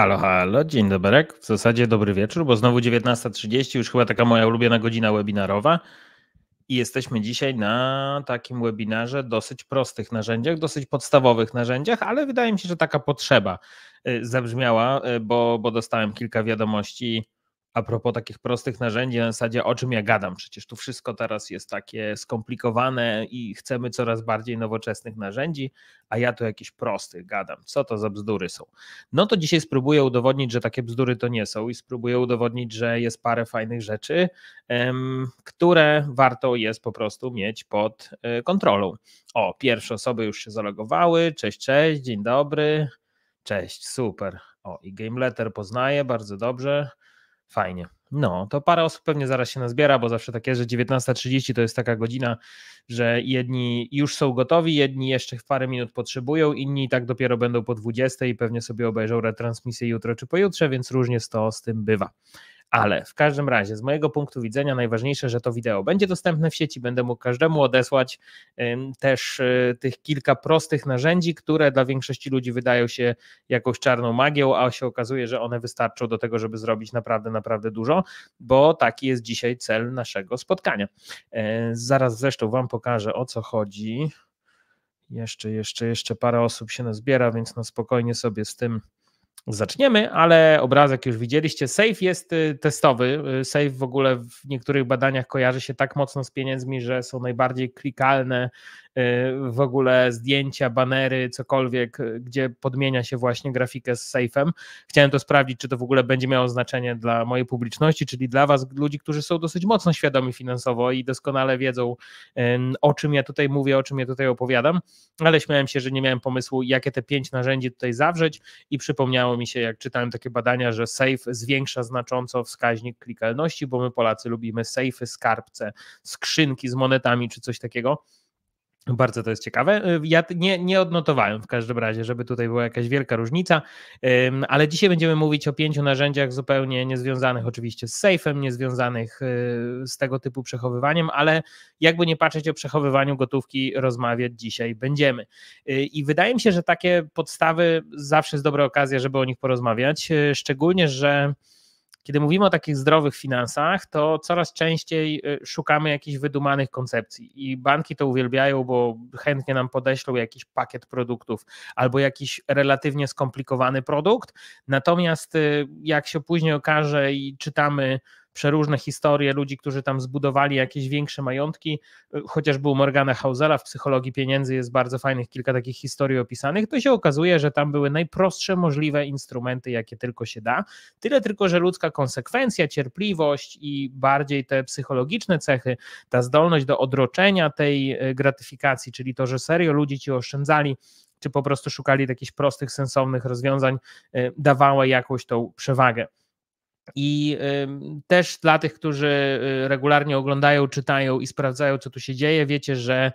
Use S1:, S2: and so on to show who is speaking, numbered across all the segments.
S1: Halo, halo, dzień dobry. W zasadzie dobry wieczór, bo znowu 19.30, już chyba taka moja ulubiona godzina webinarowa. I jesteśmy dzisiaj na takim webinarze dosyć prostych narzędziach, dosyć podstawowych narzędziach, ale wydaje mi się, że taka potrzeba y, zabrzmiała, y, bo, bo dostałem kilka wiadomości a propos takich prostych narzędzi, na zasadzie o czym ja gadam, przecież tu wszystko teraz jest takie skomplikowane i chcemy coraz bardziej nowoczesnych narzędzi, a ja tu jakiś prosty gadam. Co to za bzdury są? No to dzisiaj spróbuję udowodnić, że takie bzdury to nie są i spróbuję udowodnić, że jest parę fajnych rzeczy, które warto jest po prostu mieć pod e, kontrolą. O, pierwsze osoby już się zalogowały. Cześć, cześć, dzień dobry. Cześć, super. O, i Game Letter poznaję bardzo dobrze. Fajnie. No, to parę osób pewnie zaraz się nazbiera, bo zawsze takie, że 19.30 to jest taka godzina, że jedni już są gotowi, jedni jeszcze w parę minut potrzebują, inni tak dopiero będą po 20 i pewnie sobie obejrzą retransmisję jutro czy pojutrze, więc różnie z to z tym bywa ale w każdym razie z mojego punktu widzenia najważniejsze, że to wideo będzie dostępne w sieci, będę mógł każdemu odesłać też e, tych kilka prostych narzędzi, które dla większości ludzi wydają się jakąś czarną magią, a się okazuje, że one wystarczą do tego, żeby zrobić naprawdę, naprawdę dużo, bo taki jest dzisiaj cel naszego spotkania. E, zaraz zresztą Wam pokażę o co chodzi. Jeszcze, jeszcze, jeszcze parę osób się nazbiera, więc no spokojnie sobie z tym zaczniemy, ale obrazek już widzieliście. Safe jest y, testowy. Y, Safe w ogóle w niektórych badaniach kojarzy się tak mocno z pieniędzmi, że są najbardziej klikalne Y, w ogóle zdjęcia, banery, cokolwiek, y, gdzie podmienia się właśnie grafikę z safe'em. Chciałem to sprawdzić, czy to w ogóle będzie miało znaczenie dla mojej publiczności, czyli dla Was, ludzi, którzy są dosyć mocno świadomi finansowo i doskonale wiedzą, y, o czym ja tutaj mówię, o czym ja tutaj opowiadam, ale śmiałem się, że nie miałem pomysłu, jakie te pięć narzędzi tutaj zawrzeć i przypomniało mi się, jak czytałem takie badania, że safe zwiększa znacząco wskaźnik klikalności, bo my Polacy lubimy sejfy, skarbce, skrzynki z monetami czy coś takiego. Bardzo to jest ciekawe. Y, ja nie, nie odnotowałem w każdym razie, żeby tutaj była jakaś wielka różnica, ale dzisiaj będziemy mówić o pięciu narzędziach zupełnie niezwiązanych oczywiście z safe'em, niezwiązanych y, z tego typu przechowywaniem, ale jakby nie patrzeć o przechowywaniu gotówki rozmawiać dzisiaj będziemy. Y, I wydaje mi się, że takie podstawy zawsze jest dobra okazja, żeby o nich porozmawiać, szczególnie, że kiedy mówimy o takich zdrowych finansach, to coraz częściej y, szukamy jakichś wydumanych koncepcji i banki to uwielbiają, bo chętnie nam podeślą jakiś pakiet produktów albo jakiś relatywnie skomplikowany produkt. Natomiast y, jak się później okaże i czytamy, przeróżne historie ludzi, którzy tam zbudowali jakieś większe majątki, chociażby u Morgana Hausela w Psychologii Pieniędzy jest bardzo fajnych kilka takich historii opisanych, to się okazuje, że tam były najprostsze możliwe instrumenty, jakie tylko się da. Tyle tylko, że ludzka konsekwencja, cierpliwość i bardziej te psychologiczne cechy, ta zdolność do odroczenia tej e, gratyfikacji, czyli to, że serio ludzie ci oszczędzali, czy po prostu szukali jakichś prostych, sensownych rozwiązań, e, dawała jakąś tą przewagę. Tak. I też dla tych, którzy y, regularnie oglądają, czytają i sprawdzają, co tu się dzieje, wiecie, że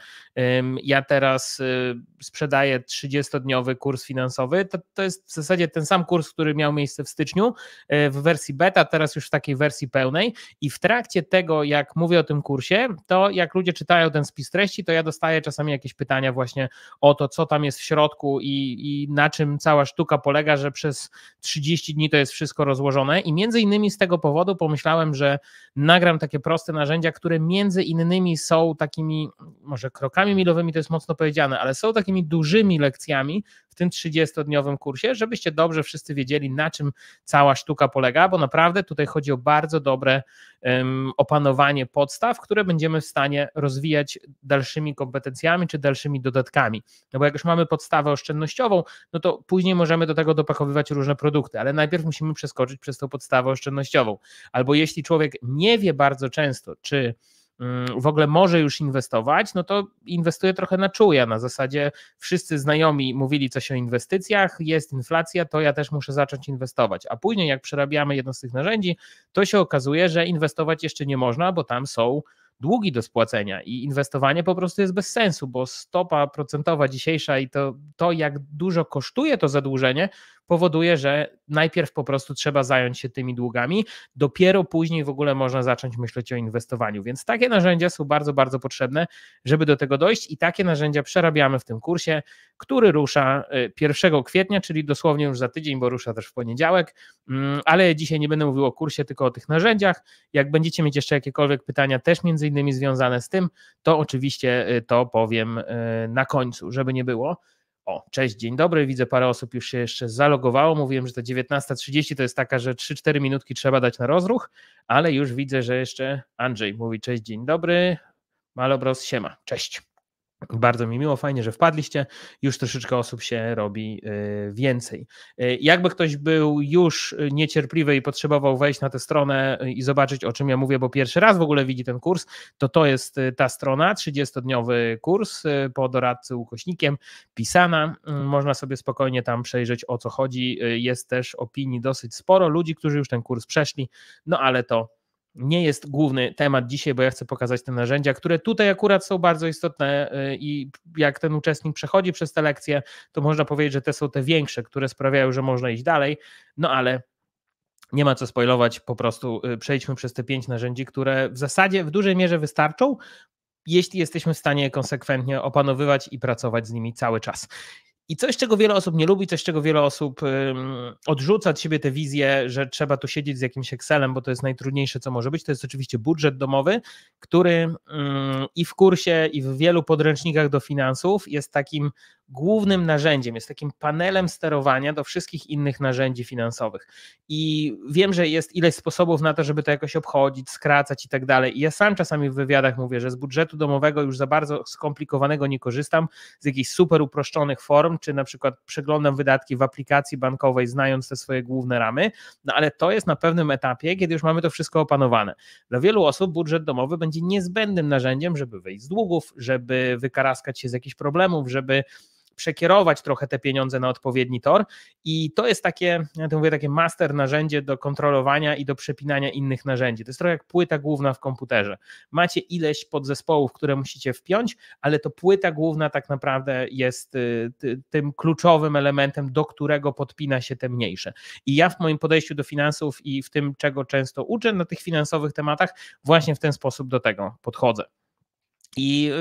S1: ja teraz y, sprzedaję 30-dniowy kurs finansowy. To, to jest w zasadzie ten sam kurs, który miał miejsce w styczniu e, w wersji beta, teraz już w takiej wersji pełnej. I w trakcie tego, jak mówię o tym kursie, to jak ludzie czytają ten spis treści, to ja dostaję czasami jakieś pytania właśnie o to, co tam jest w środku i, i na czym cała sztuka polega, że przez 30 dni to jest wszystko rozłożone. I między innymi z tego powodu pomyślałem, że nagram takie proste narzędzia, które między innymi są takimi, może krokami milowymi to jest mocno powiedziane, ale są takimi dużymi lekcjami, w tym 30-dniowym kursie, żebyście dobrze wszyscy wiedzieli, na czym cała sztuka polega, bo naprawdę tutaj chodzi o bardzo dobre um, opanowanie podstaw, które będziemy w stanie rozwijać dalszymi kompetencjami czy dalszymi dodatkami. No bo jak już mamy podstawę oszczędnościową, no to później możemy do tego dopakowywać różne produkty, ale najpierw musimy przeskoczyć przez tą podstawę oszczędnościową. Albo jeśli człowiek nie wie bardzo często, czy Mm, w ogóle może już inwestować, no to inwestuje trochę na czuja, na zasadzie wszyscy znajomi mówili coś o inwestycjach, jest inflacja, to ja też muszę zacząć inwestować. A później jak przerabiamy jedno z tych narzędzi, to się okazuje, że inwestować jeszcze nie można, bo tam są długi do spłacenia i inwestowanie po prostu jest bez sensu, bo stopa procentowa dzisiejsza i to, to jak dużo kosztuje to zadłużenie, powoduje, że najpierw po prostu trzeba zająć się tymi długami, dopiero później w ogóle można zacząć myśleć o inwestowaniu. Więc takie narzędzia są bardzo, bardzo potrzebne, żeby do tego dojść i takie narzędzia przerabiamy w tym kursie, który rusza 1 y, kwietnia, czyli dosłownie już za tydzień, bo rusza też w poniedziałek, mm, ale dzisiaj nie będę mówił o kursie, tylko o tych narzędziach. Jak będziecie mieć jeszcze jakiekolwiek pytania, też między innymi związane z tym, to oczywiście y, to powiem y, na końcu, żeby nie było. O, cześć, dzień dobry. Widzę parę osób już się jeszcze zalogowało. Mówiłem, że ta 19.30 to jest taka, że 3-4 minutki trzeba dać na rozruch, ale już widzę, że jeszcze Andrzej mówi cześć, dzień dobry. Malobros, siema, cześć. Bardzo mi miło, fajnie, że wpadliście. Już troszeczkę osób się robi y, więcej. Y, jakby ktoś był już niecierpliwy i potrzebował wejść na tę stronę y, i zobaczyć, o czym ja mówię, bo pierwszy raz w ogóle widzi ten kurs, to to jest ta strona, 30-dniowy kurs po doradcy ukośnikiem, pisana. Mm, można sobie spokojnie tam przejrzeć, o co chodzi. Jest też opinii dosyć sporo ludzi, którzy już ten kurs przeszli, no ale to nie jest główny temat dzisiaj, bo ja chcę pokazać te narzędzia, które tutaj akurat są bardzo istotne y, i jak ten uczestnik przechodzi przez te lekcje, to można powiedzieć, że te są te większe, które sprawiają, że można iść dalej, no ale nie ma co spoilować, po prostu y, przejdźmy przez te pięć narzędzi, które w zasadzie w dużej mierze wystarczą, jeśli jesteśmy w stanie konsekwentnie opanowywać i pracować z nimi cały czas. I coś, czego wiele osób nie lubi, coś, czego wiele osób odrzuca od siebie tę wizję, że trzeba tu siedzieć z jakimś Excelem, bo to jest najtrudniejsze, co może być, to jest oczywiście budżet domowy, który i w kursie, i w wielu podręcznikach do finansów jest takim głównym narzędziem, jest takim panelem sterowania do wszystkich innych narzędzi finansowych. I wiem, że jest ileś sposobów na to, żeby to jakoś obchodzić, skracać i tak dalej. I ja sam czasami w wywiadach mówię, że z budżetu domowego już za bardzo skomplikowanego nie korzystam, z jakichś super uproszczonych form, czy na przykład przeglądam wydatki w aplikacji bankowej, znając te swoje główne ramy, no ale to jest na pewnym etapie, kiedy już mamy to wszystko opanowane. Dla wielu osób budżet domowy będzie niezbędnym narzędziem, żeby wyjść z długów, żeby wykaraskać się z jakichś problemów, żeby przekierować trochę te pieniądze na odpowiedni tor i to jest takie, ja to mówię, takie master narzędzie do kontrolowania i do przepinania innych narzędzi. To jest trochę jak płyta główna w komputerze. Macie ileś podzespołów, które musicie wpiąć, ale to płyta główna tak naprawdę jest y, tym kluczowym elementem, do którego podpina się te mniejsze. I ja w moim podejściu do finansów i w tym, czego często uczę na tych finansowych tematach, właśnie w ten sposób do tego podchodzę. I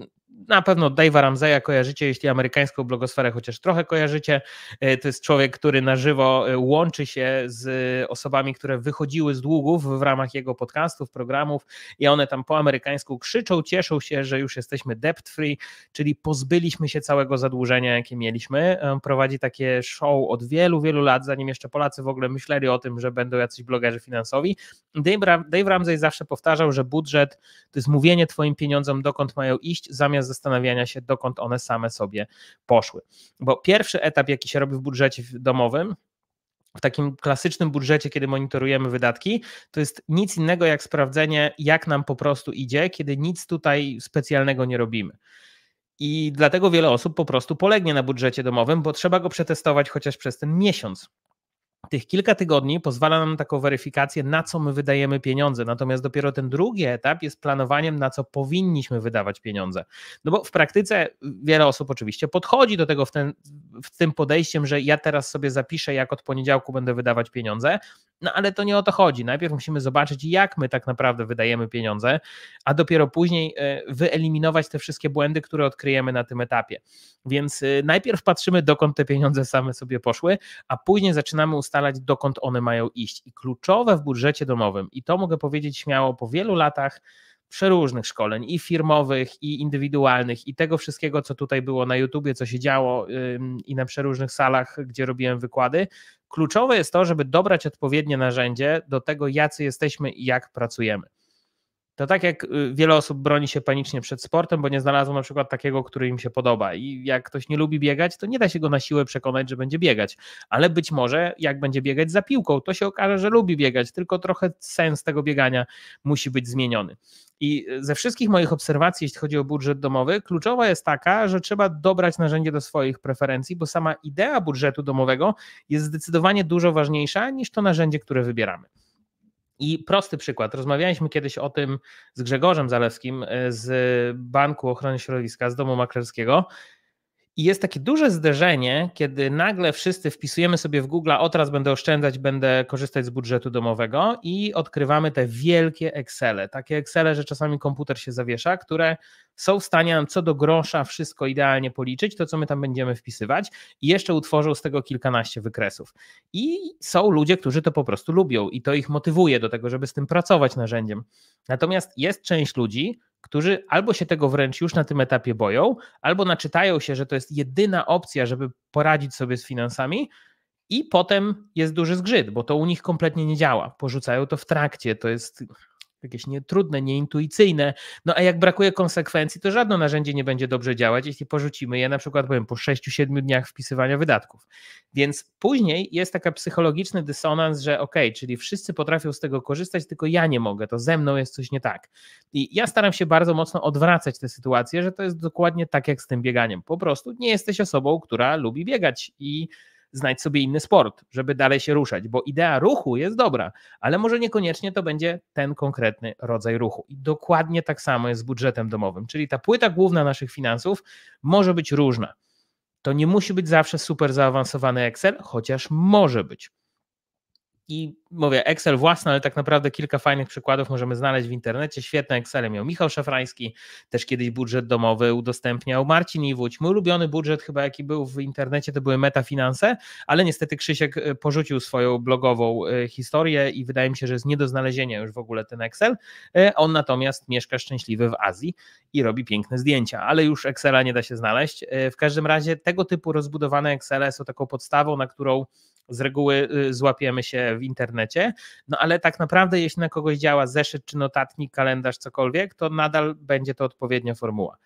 S1: y, na pewno Dave'a Ramseya kojarzycie, jeśli amerykańską blogosferę chociaż trochę kojarzycie. E, to jest człowiek, który na żywo e, łączy się z e, osobami, które wychodziły z długów w ramach jego podcastów, programów i one tam po amerykańsku krzyczą, cieszą się, że już jesteśmy debt free, czyli pozbyliśmy się całego zadłużenia, jakie mieliśmy. Prowadzi takie show od wielu, wielu lat, zanim jeszcze Polacy w ogóle myśleli o tym, że będą jacyś blogerzy finansowi. Dave, Ram Dave Ramsey zawsze powtarzał, że budżet to jest mówienie twoim pieniądzom, dokąd mają iść, zamiast zastanawiania się, dokąd one same sobie poszły. Bo pierwszy etap, jaki się robi w budżecie domowym, w takim klasycznym budżecie, kiedy monitorujemy wydatki, to jest nic innego jak sprawdzenie, jak nam po prostu idzie, kiedy nic tutaj specjalnego nie robimy. I dlatego wiele osób po prostu polegnie na budżecie domowym, bo trzeba go przetestować chociaż przez ten miesiąc tych kilka tygodni pozwala nam taką weryfikację, na co my wydajemy pieniądze. Natomiast dopiero ten drugi etap jest planowaniem, na co powinniśmy wydawać pieniądze. No bo w praktyce y, wiele osób oczywiście podchodzi do tego w ten w tym podejściem, że ja teraz sobie zapiszę, jak od poniedziałku będę wydawać pieniądze, no ale to nie o to chodzi. Najpierw musimy zobaczyć, jak my tak naprawdę wydajemy pieniądze, a dopiero później e, wyeliminować te wszystkie błędy, które odkryjemy na tym etapie. Więc e, najpierw patrzymy, dokąd te pieniądze same sobie poszły, a później zaczynamy ustalać, dokąd one mają iść. I kluczowe w budżecie domowym, i to mogę powiedzieć śmiało po wielu latach, przeróżnych szkoleń i firmowych, i indywidualnych, i tego wszystkiego, co tutaj było na YouTubie, co się działo i na przeróżnych salach, gdzie robiłem wykłady. Kluczowe jest to, żeby dobrać odpowiednie narzędzie do tego, jacy jesteśmy i jak pracujemy. To tak jak y, wiele osób broni się panicznie przed sportem, bo nie znalazło na przykład takiego, który im się podoba. I jak ktoś nie lubi biegać, to nie da się go na siłę przekonać, że będzie biegać. Ale być może jak będzie biegać za piłką, to się okaże, że lubi biegać, tylko trochę sens tego biegania musi być zmieniony. I y, ze wszystkich moich obserwacji, jeśli chodzi o budżet domowy, kluczowa jest taka, że trzeba dobrać narzędzie do swoich preferencji, bo sama idea budżetu domowego jest zdecydowanie dużo ważniejsza niż to narzędzie, które wybieramy. I prosty przykład. Rozmawialiśmy kiedyś o tym z Grzegorzem Zalewskim e, z Banku Ochrony Środowiska, z domu maklerskiego i jest takie duże zderzenie, kiedy nagle wszyscy wpisujemy sobie w Google, o teraz będę oszczędzać, będę korzystać z budżetu domowego i odkrywamy te wielkie Excele. Takie Excele, że czasami komputer się zawiesza, które są w stanie nam co do grosza wszystko idealnie policzyć, to co my tam będziemy wpisywać i jeszcze utworzą z tego kilkanaście wykresów. I są ludzie, którzy to po prostu lubią i to ich motywuje do tego, żeby z tym pracować narzędziem. Natomiast jest część ludzi, którzy albo się tego wręcz już na tym etapie boją, albo naczytają się, że to jest jedyna opcja, żeby poradzić sobie z finansami, i potem jest duży zgrzyt, bo to u nich kompletnie nie działa. Porzucają to w trakcie. To jest jakieś nietrudne, nieintuicyjne. No a jak brakuje konsekwencji, to żadne narzędzie nie będzie dobrze działać, jeśli porzucimy je na przykład powiem, po 6-7 dniach wpisywania wydatków. Więc później jest taka psychologiczny dysonans, że ok, czyli wszyscy potrafią z tego korzystać, tylko ja nie mogę, to ze mną jest coś nie tak. I ja staram się bardzo mocno odwracać tę sytuację, że to jest dokładnie tak jak z tym bieganiem. Po prostu nie jesteś osobą, która lubi biegać i znajdź sobie inny sport, żeby dalej się ruszać, bo idea ruchu jest dobra, ale może niekoniecznie to będzie ten konkretny rodzaj ruchu. I dokładnie tak samo jest z budżetem domowym, czyli ta płyta główna naszych finansów może być różna. To nie musi być zawsze super zaawansowany Excel, chociaż może być. I mówię, Excel własny, ale tak naprawdę kilka fajnych przykładów możemy znaleźć w internecie. Świetne Excel miał Michał Szafrański, też kiedyś budżet domowy udostępniał Marcin Iwódź. Mój ulubiony budżet chyba jaki był w internecie to były metafinanse, ale niestety Krzysiek y, porzucił swoją blogową y, historię i wydaje mi się, że jest nie do znalezienia już w ogóle ten Excel. Y, on natomiast mieszka szczęśliwy w Azji i robi piękne zdjęcia, ale już Excela nie da się znaleźć. W każdym razie tego typu rozbudowane Excele są taką podstawą, na którą z reguły y, złapiemy się w internecie, no ale tak naprawdę jeśli na kogoś działa zeszyt czy notatnik, kalendarz, cokolwiek, to nadal będzie to odpowiednia formuła.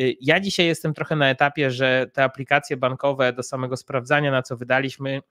S1: Y, ja dzisiaj jestem trochę na etapie, że te aplikacje bankowe do samego sprawdzania, na co wydaliśmy,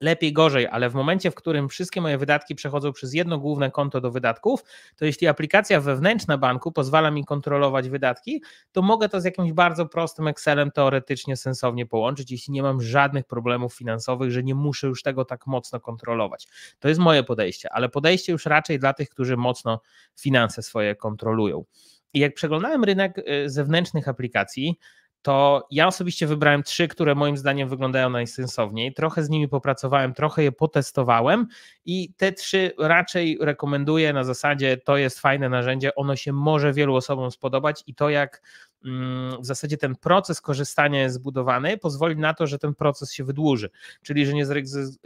S1: lepiej, gorzej, ale w momencie, w którym wszystkie moje wydatki przechodzą przez jedno główne konto do wydatków, to jeśli aplikacja wewnętrzna banku pozwala mi kontrolować wydatki, to mogę to z jakimś bardzo prostym Excelem teoretycznie sensownie połączyć, jeśli nie mam żadnych problemów finansowych, że nie muszę już tego tak mocno kontrolować. To jest moje podejście, ale podejście już raczej dla tych, którzy mocno finanse swoje kontrolują. I jak przeglądałem rynek y, zewnętrznych aplikacji, to ja osobiście wybrałem trzy, które moim zdaniem wyglądają najsensowniej. Trochę z nimi popracowałem, trochę je potestowałem i te trzy raczej rekomenduję na zasadzie to jest fajne narzędzie, ono się może wielu osobom spodobać i to jak Mm, w zasadzie ten proces korzystania jest zbudowany, pozwoli na to, że ten proces się wydłuży, czyli że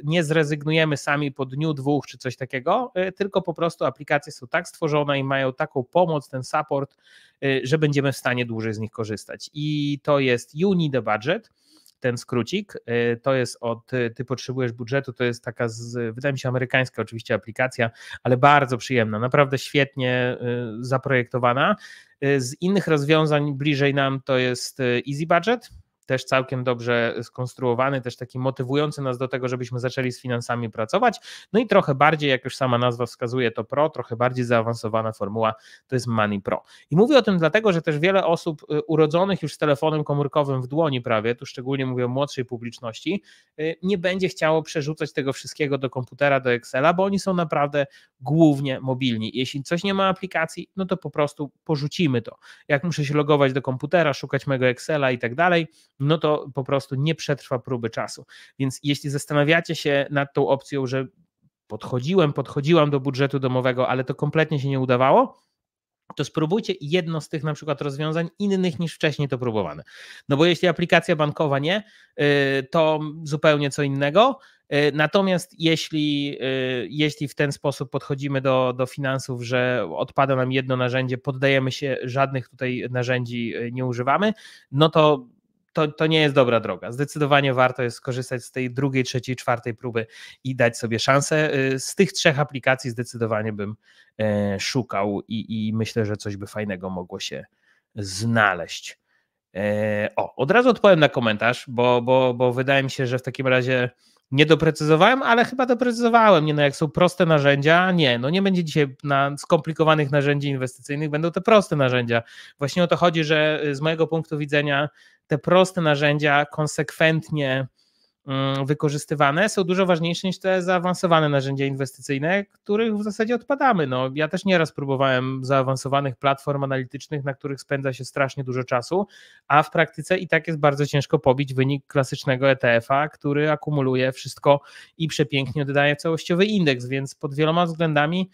S1: nie zrezygnujemy sami po dniu, dwóch czy coś takiego, y, tylko po prostu aplikacje są tak stworzone i mają taką pomoc, ten support, y, że będziemy w stanie dłużej z nich korzystać. I to jest uni the Budget ten skrócik. Y, to jest od y, Ty potrzebujesz budżetu, to jest taka, z, wydaje mi się, amerykańska oczywiście aplikacja, ale bardzo przyjemna, naprawdę świetnie y, zaprojektowana. Z innych rozwiązań bliżej nam to jest Easy Budget, też całkiem dobrze skonstruowany, też taki motywujący nas do tego, żebyśmy zaczęli z finansami pracować. No i trochę bardziej, jak już sama nazwa wskazuje, to pro, trochę bardziej zaawansowana formuła to jest Money Pro. I mówię o tym dlatego, że też wiele osób y, urodzonych już z telefonem komórkowym w dłoni prawie, tu szczególnie mówię o młodszej publiczności, y, nie będzie chciało przerzucać tego wszystkiego do komputera, do Excela, bo oni są naprawdę głównie mobilni. Jeśli coś nie ma aplikacji, no to po prostu porzucimy to. Jak muszę się logować do komputera, szukać mego Excela i tak dalej, no to po prostu nie przetrwa próby czasu. Więc jeśli zastanawiacie się nad tą opcją, że podchodziłem, podchodziłam do budżetu domowego, ale to kompletnie się nie udawało, to spróbujcie jedno z tych na przykład rozwiązań innych niż wcześniej to próbowane. No bo jeśli aplikacja bankowa nie, y, to zupełnie co innego. Y, natomiast jeśli, y, jeśli w ten sposób podchodzimy do, do finansów, że odpada nam jedno narzędzie, poddajemy się, żadnych tutaj narzędzi nie używamy, no to to, to nie jest dobra droga. Zdecydowanie warto jest skorzystać z tej drugiej, trzeciej, czwartej próby i dać sobie szansę. Y, z tych trzech aplikacji zdecydowanie bym e, szukał i, i myślę, że coś by fajnego mogło się znaleźć. E, o, od razu odpowiem na komentarz, bo, bo, bo wydaje mi się, że w takim razie nie doprecyzowałem, ale chyba doprecyzowałem. Nie, no jak są proste narzędzia, nie, no nie będzie dzisiaj na skomplikowanych narzędzi inwestycyjnych, będą te proste narzędzia. Właśnie o to chodzi, że y, z mojego punktu widzenia te proste narzędzia konsekwentnie mm, wykorzystywane są dużo ważniejsze niż te zaawansowane narzędzia inwestycyjne, których w zasadzie odpadamy. No, ja też nieraz próbowałem zaawansowanych platform analitycznych, na których spędza się strasznie dużo czasu, a w praktyce i tak jest bardzo ciężko pobić wynik klasycznego ETF-a, który akumuluje wszystko i przepięknie oddaje całościowy indeks, więc pod wieloma względami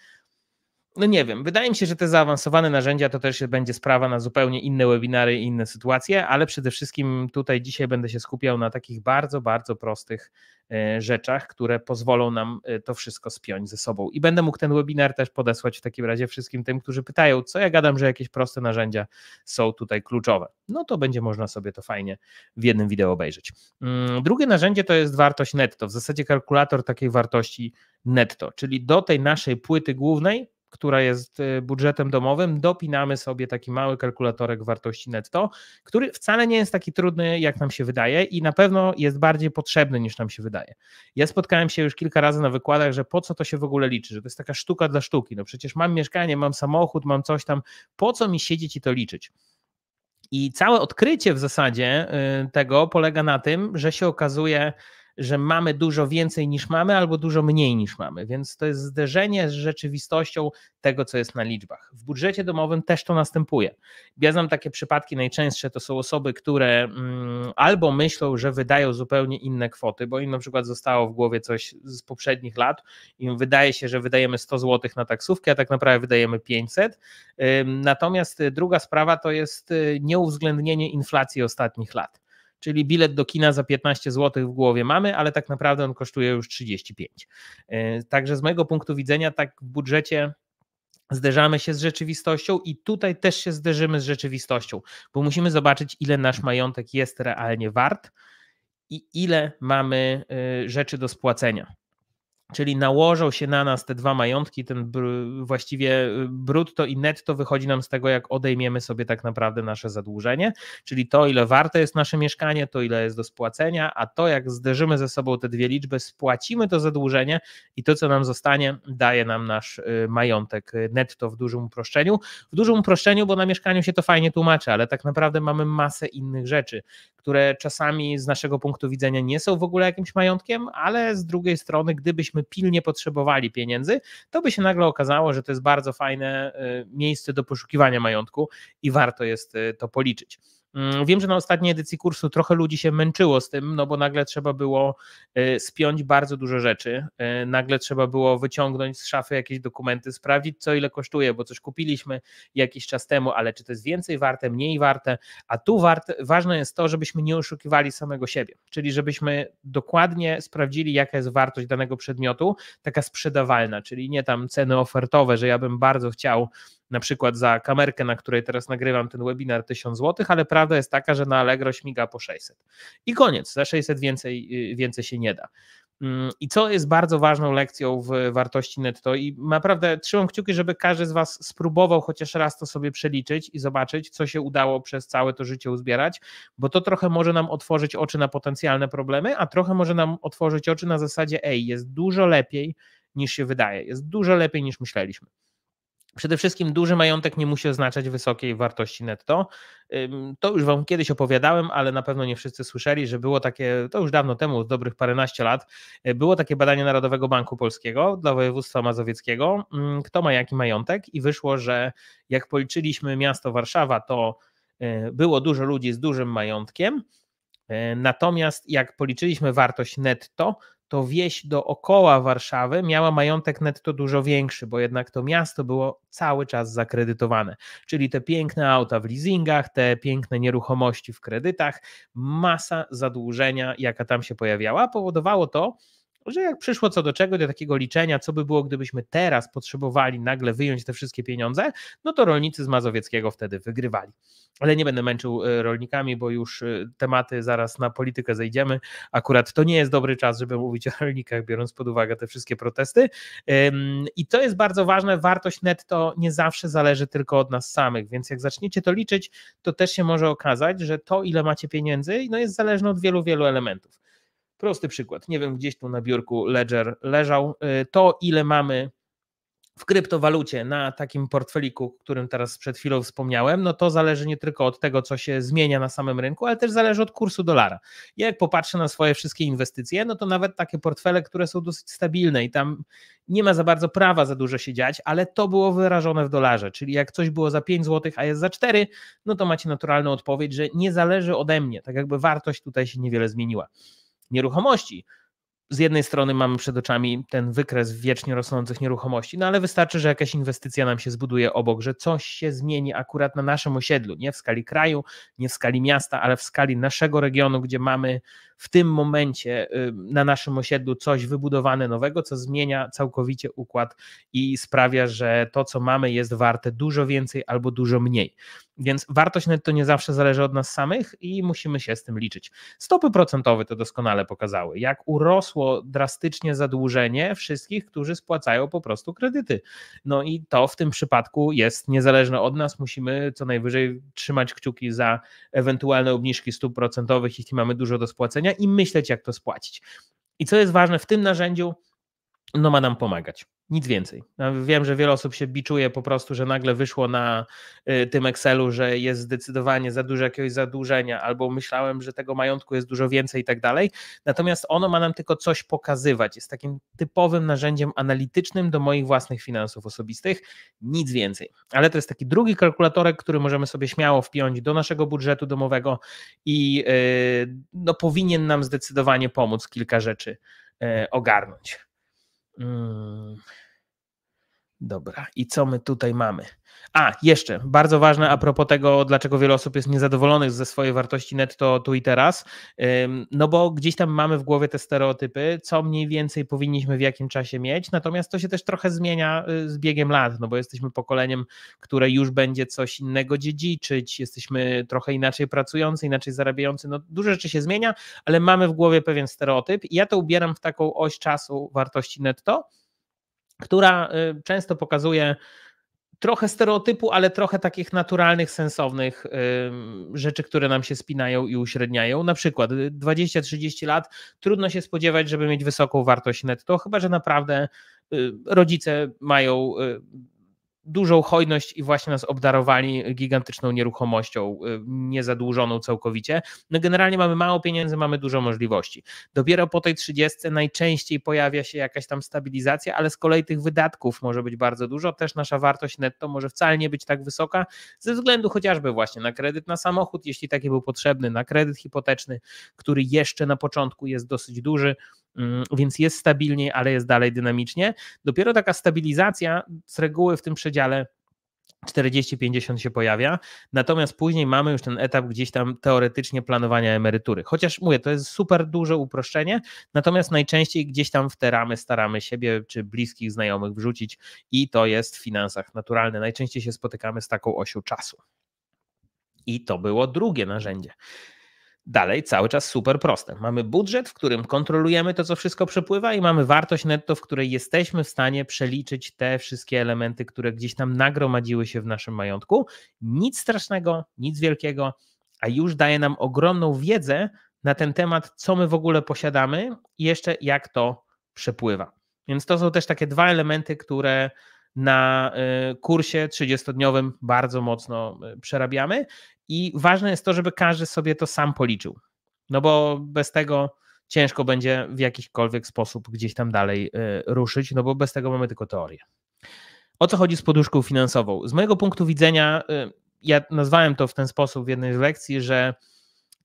S1: no nie wiem, wydaje mi się, że te zaawansowane narzędzia to też będzie sprawa na zupełnie inne webinary i inne sytuacje, ale przede wszystkim tutaj dzisiaj będę się skupiał na takich bardzo, bardzo prostych e, rzeczach, które pozwolą nam e, to wszystko spiąć ze sobą. I będę mógł ten webinar też podesłać w takim razie wszystkim tym, którzy pytają, co ja gadam, że jakieś proste narzędzia są tutaj kluczowe. No to będzie można sobie to fajnie w jednym wideo obejrzeć. Mm, drugie narzędzie to jest wartość netto, w zasadzie kalkulator takiej wartości netto, czyli do tej naszej płyty głównej która jest y, budżetem domowym, dopinamy sobie taki mały kalkulatorek wartości netto, który wcale nie jest taki trudny, jak nam się wydaje i na pewno jest bardziej potrzebny niż nam się wydaje. Ja spotkałem się już kilka razy na wykładach, że po co to się w ogóle liczy, że to jest taka sztuka dla sztuki. No przecież mam mieszkanie, mam samochód, mam coś tam, po co mi siedzieć i to liczyć? I całe odkrycie w zasadzie y, tego polega na tym, że się okazuje, że mamy dużo więcej niż mamy, albo dużo mniej niż mamy. Więc to jest zderzenie z rzeczywistością tego, co jest na liczbach. W budżecie domowym też to następuje. Ja znam takie przypadki najczęstsze to są osoby, które mm, albo myślą, że wydają zupełnie inne kwoty, bo im na przykład zostało w głowie coś z poprzednich lat, im wydaje się, że wydajemy 100 zł na taksówkę, a tak naprawdę wydajemy 500. Natomiast y, druga sprawa to jest y, nieuwzględnienie inflacji ostatnich lat czyli bilet do kina za 15 zł w głowie mamy, ale tak naprawdę on kosztuje już 35. E, także z mojego punktu widzenia, tak w budżecie zderzamy się z rzeczywistością i tutaj też się zderzymy z rzeczywistością, bo musimy zobaczyć, ile nasz majątek jest realnie wart i ile mamy e, rzeczy do spłacenia. Czyli nałożą się na nas te dwa majątki, ten br właściwie y, brutto i netto wychodzi nam z tego, jak odejmiemy sobie tak naprawdę nasze zadłużenie, czyli to, ile warte jest nasze mieszkanie, to ile jest do spłacenia, a to, jak zderzymy ze sobą te dwie liczby, spłacimy to zadłużenie i to, co nam zostanie, daje nam nasz y, majątek y, netto w dużym uproszczeniu. W dużym uproszczeniu, bo na mieszkaniu się to fajnie tłumaczy, ale tak naprawdę mamy masę innych rzeczy, które czasami z naszego punktu widzenia nie są w ogóle jakimś majątkiem, ale z drugiej strony, gdybyśmy pilnie potrzebowali pieniędzy, to by się nagle okazało, że to jest bardzo fajne y, miejsce do poszukiwania majątku i warto jest y, to policzyć. Mm, wiem, że na ostatniej edycji kursu trochę ludzi się męczyło z tym, no bo nagle trzeba było e, spiąć bardzo dużo rzeczy. E, nagle trzeba było wyciągnąć z szafy jakieś dokumenty, sprawdzić co ile kosztuje, bo coś kupiliśmy jakiś czas temu, ale czy to jest więcej warte, mniej warte. A tu ważne jest to, żebyśmy nie oszukiwali samego siebie, czyli żebyśmy dokładnie sprawdzili, jaka jest wartość danego przedmiotu, taka sprzedawalna, czyli nie tam ceny ofertowe, że ja bym bardzo chciał na przykład za kamerkę, na której teraz nagrywam ten webinar 1000 zł, ale prawda jest taka, że na Allegro śmiga po 600. I koniec, za 600 więcej, y, więcej się nie da. Mm, I co jest bardzo ważną lekcją w wartości netto, i naprawdę trzymam kciuki, żeby każdy z Was spróbował chociaż raz to sobie przeliczyć i zobaczyć, co się udało przez całe to życie uzbierać, bo to trochę może nam otworzyć oczy na potencjalne problemy, a trochę może nam otworzyć oczy na zasadzie: ej, jest dużo lepiej niż się wydaje, jest dużo lepiej niż myśleliśmy. Przede wszystkim duży majątek nie musi oznaczać wysokiej wartości netto. To już Wam kiedyś opowiadałem, ale na pewno nie wszyscy słyszeli, że było takie, to już dawno temu, dobrych paręnaście lat, y, było takie badanie Narodowego Banku Polskiego dla województwa mazowieckiego, mm, kto ma jaki majątek i wyszło, że jak policzyliśmy miasto Warszawa, to y, było dużo ludzi z dużym majątkiem, y, natomiast jak policzyliśmy wartość netto, to wieś dookoła Warszawy miała majątek netto dużo większy, bo jednak to miasto było cały czas zakredytowane. Czyli te piękne auta w leasingach, te piękne nieruchomości w kredytach, masa zadłużenia, jaka tam się pojawiała, powodowało to, że jak przyszło co do czego, do takiego liczenia, co by było, gdybyśmy teraz potrzebowali nagle wyjąć te wszystkie pieniądze, no to rolnicy z Mazowieckiego wtedy wygrywali. Ale nie będę męczył e, rolnikami, bo już e, tematy zaraz na politykę zejdziemy. Akurat to nie jest dobry czas, żeby mówić o rolnikach, biorąc pod uwagę te wszystkie protesty. I to jest bardzo ważne, wartość netto nie zawsze zależy tylko od nas samych, więc jak zaczniecie to liczyć, to też się może okazać, że to ile macie pieniędzy no jest zależne od wielu, wielu elementów. Prosty przykład. Nie wiem, gdzieś tu na biurku Ledger leżał. Y, to, ile mamy w kryptowalucie na takim portfeliku, którym teraz przed chwilą wspomniałem, no to zależy nie tylko od tego, co się zmienia na samym rynku, ale też zależy od kursu dolara. Ja jak popatrzę na swoje wszystkie inwestycje, no to nawet takie portfele, które są dosyć stabilne i tam nie ma za bardzo prawa za dużo się dziać, ale to było wyrażone w dolarze, czyli jak coś było za 5 zł, a jest za 4, no to macie naturalną odpowiedź, że nie zależy ode mnie, tak jakby wartość tutaj się niewiele zmieniła nieruchomości. Z jednej strony mamy przed oczami ten wykres wiecznie rosnących nieruchomości, no ale wystarczy, że jakaś inwestycja nam się zbuduje obok, że coś się zmieni akurat na naszym osiedlu, nie w skali kraju, nie w skali miasta, ale w skali naszego regionu, gdzie mamy w tym momencie y, na naszym osiedlu coś wybudowane nowego, co zmienia całkowicie układ i sprawia, że to, co mamy, jest warte dużo więcej albo dużo mniej. Więc wartość netto nie zawsze zależy od nas samych i musimy się z tym liczyć. Stopy procentowe to doskonale pokazały, jak urosło drastycznie zadłużenie wszystkich, którzy spłacają po prostu kredyty. No i to w tym przypadku jest niezależne od nas. Musimy co najwyżej trzymać kciuki za ewentualne obniżki stóp procentowych, jeśli mamy dużo do spłacenia zadłużenia i myśleć, jak to spłacić. I co jest ważne w tym narzędziu, no ma nam pomagać. Nic więcej. Wiem, że wiele osób się biczuje po prostu, że nagle wyszło na y, tym Excelu, że jest zdecydowanie za dużo jakiegoś zadłużenia, albo myślałem, że tego majątku jest dużo więcej i tak dalej. Natomiast ono ma nam tylko coś pokazywać. Jest takim typowym narzędziem analitycznym do moich własnych finansów osobistych. Nic więcej. Ale to jest taki drugi kalkulatorek, który możemy sobie śmiało wpiąć do naszego budżetu domowego i y, no, powinien nam zdecydowanie pomóc kilka rzeczy y, ogarnąć. 嗯。Dobra, i co my tutaj mamy? A, jeszcze, bardzo ważne a propos tego, dlaczego wiele osób jest niezadowolonych ze swojej wartości netto tu i teraz, no bo gdzieś tam mamy w głowie te stereotypy, co mniej więcej powinniśmy w jakim czasie mieć, natomiast to się też trochę zmienia y, z biegiem lat, no bo jesteśmy pokoleniem, które już będzie coś innego dziedziczyć, jesteśmy trochę inaczej pracujący, inaczej zarabiający, no dużo rzeczy się zmienia, ale mamy w głowie pewien stereotyp i ja to ubieram w taką oś czasu wartości netto, która y, często pokazuje trochę stereotypu, ale trochę takich naturalnych, sensownych rzeczy, które nam się spinają i uśredniają. Na przykład 20-30 y, lat trudno się spodziewać, żeby mieć wysoką wartość netto, chyba że naprawdę y, rodzice mają dużą hojność i właśnie nas obdarowali gigantyczną nieruchomością, y, niezadłużoną całkowicie. No generalnie mamy mało pieniędzy, mamy dużo możliwości. Dopiero po tej 30 najczęściej pojawia się jakaś tam stabilizacja, ale z kolei tych wydatków może być bardzo dużo, też nasza wartość netto może wcale nie być tak wysoka, ze względu chociażby właśnie na kredyt na samochód, jeśli taki był potrzebny, na kredyt hipoteczny, który jeszcze na początku jest dosyć duży, Mm, więc jest stabilniej, ale jest dalej dynamicznie. Dopiero taka stabilizacja z reguły w tym przedziale 40-50 się pojawia, natomiast później mamy już ten etap gdzieś tam teoretycznie planowania emerytury. Chociaż mówię, to jest super duże uproszczenie, natomiast najczęściej gdzieś tam w te ramy staramy siebie czy bliskich znajomych wrzucić i to jest w finansach naturalne. Najczęściej się spotykamy z taką osią czasu. I to było drugie narzędzie dalej cały czas super proste. Mamy budżet, w którym kontrolujemy to, co wszystko przepływa, i mamy wartość netto, w której jesteśmy w stanie przeliczyć te wszystkie elementy, które gdzieś tam nagromadziły się w naszym majątku. Nic strasznego, nic wielkiego, a już daje nam ogromną wiedzę na ten temat, co my w ogóle posiadamy i jeszcze jak to przepływa. Więc to są też takie dwa elementy, które na y, kursie 30-dniowym bardzo mocno y, przerabiamy. I ważne jest to, żeby każdy sobie to sam policzył. No bo bez tego ciężko będzie w jakikolwiek sposób gdzieś tam dalej y, ruszyć, no bo bez tego mamy tylko teorię. O co chodzi z poduszką finansową? Z mojego punktu widzenia, y, ja nazwałem to w ten sposób w jednej z lekcji, że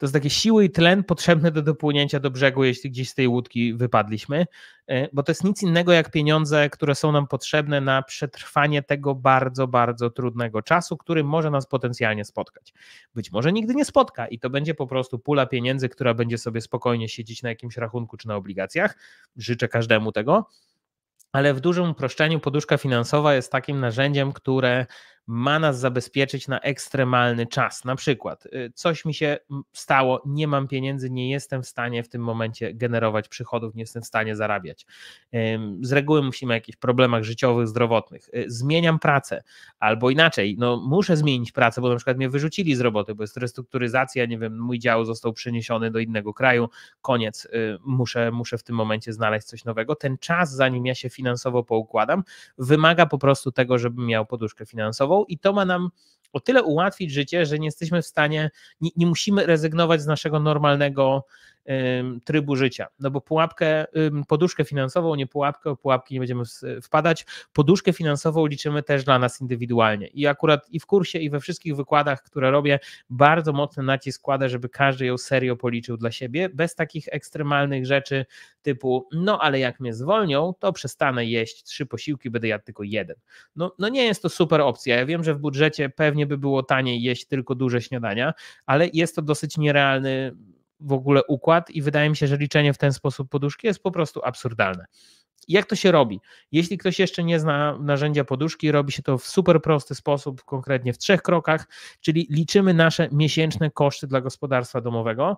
S1: to jest takie siły i tlen potrzebne do dopłynięcia do brzegu, jeśli gdzieś z tej łódki wypadliśmy, e, bo to jest nic innego jak pieniądze, które są nam potrzebne na przetrwanie tego bardzo, bardzo trudnego czasu, który może nas potencjalnie spotkać. Być może nigdy nie spotka i to będzie po prostu pula pieniędzy, która będzie sobie spokojnie siedzieć na jakimś rachunku czy na obligacjach. Życzę każdemu tego ale w dużym uproszczeniu poduszka finansowa jest takim narzędziem, które ma nas zabezpieczyć na ekstremalny czas. Na przykład, y, coś mi się stało, nie mam pieniędzy, nie jestem w stanie w tym momencie generować przychodów, nie jestem w stanie zarabiać. Z reguły musimy o jakichś problemach życiowych, zdrowotnych. Y, zmieniam pracę, albo inaczej, no muszę zmienić pracę, bo na przykład mnie wyrzucili z roboty, bo jest restrukturyzacja, nie wiem, mój dział został przeniesiony do innego kraju, koniec, y, muszę, muszę w tym momencie znaleźć coś nowego. Ten czas, zanim ja się finansowo poukładam, wymaga po prostu tego, żebym miał poduszkę finansową i to ma nam o tyle ułatwić życie, że nie jesteśmy w stanie, nie, nie musimy rezygnować z naszego normalnego trybu życia. No bo pułapkę, poduszkę finansową, nie pułapkę, pułapki nie będziemy e, wpadać. Poduszkę finansową liczymy też dla nas indywidualnie. I akurat i w kursie, i we wszystkich wykładach, które robię, bardzo mocny nacisk kładę, żeby każdy ją serio policzył dla siebie, bez takich ekstremalnych rzeczy typu, no ale jak mnie zwolnią, to przestanę jeść trzy posiłki, będę jadł tylko jeden. No, no nie jest to super opcja. Ja wiem, że w budżecie pewnie by było taniej jeść tylko duże śniadania, ale jest to dosyć nierealny w ogóle układ i wydaje mi się, że liczenie w ten sposób poduszki jest po prostu absurdalne. Jak to się robi? Jeśli ktoś jeszcze nie zna narzędzia poduszki, robi się to w super prosty sposób, konkretnie w trzech krokach, czyli liczymy nasze miesięczne koszty dla gospodarstwa domowego,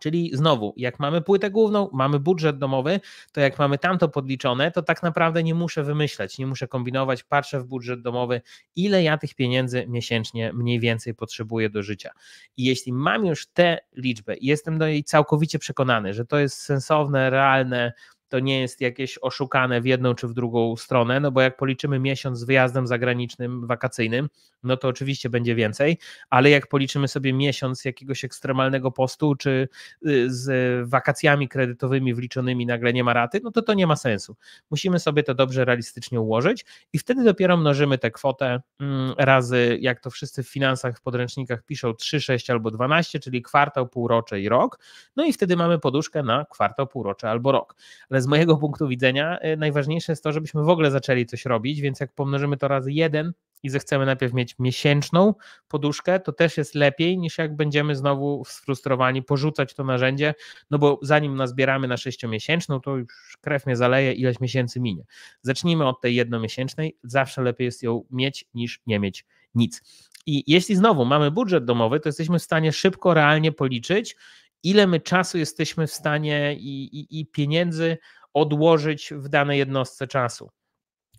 S1: Czyli znowu, jak mamy płytę główną, mamy budżet domowy, to jak mamy tamto podliczone, to tak naprawdę nie muszę wymyślać, nie muszę kombinować, patrzę w budżet domowy, ile ja tych pieniędzy miesięcznie mniej więcej potrzebuję do życia. I jeśli mam już tę liczbę i jestem do niej całkowicie przekonany, że to jest sensowne, realne, to nie jest jakieś oszukane w jedną czy w drugą stronę, no bo jak policzymy miesiąc z wyjazdem zagranicznym, wakacyjnym, no to oczywiście będzie więcej, ale jak policzymy sobie miesiąc jakiegoś ekstremalnego postu, czy y, z wakacjami kredytowymi wliczonymi nagle nie ma raty, no to to nie ma sensu. Musimy sobie to dobrze realistycznie ułożyć i wtedy dopiero mnożymy tę kwotę mm, razy, jak to wszyscy w finansach, w podręcznikach piszą 3, 6 albo 12, czyli kwartał, półrocze i rok, no i wtedy mamy poduszkę na kwartał, półrocze albo rok. Ale z mojego punktu widzenia y, najważniejsze jest to, żebyśmy w ogóle zaczęli coś robić, więc jak pomnożymy to razy jeden i zechcemy najpierw mieć miesięczną poduszkę, to też jest lepiej niż jak będziemy znowu sfrustrowani porzucać to narzędzie, no bo zanim nazbieramy na sześciomiesięczną, to już krew mnie zaleje, ileś miesięcy minie. Zacznijmy od tej jednomiesięcznej, zawsze lepiej jest ją mieć niż nie mieć nic. I jeśli znowu mamy budżet domowy, to jesteśmy w stanie szybko, realnie policzyć, ile my czasu jesteśmy w stanie i, i, i pieniędzy odłożyć w danej jednostce czasu.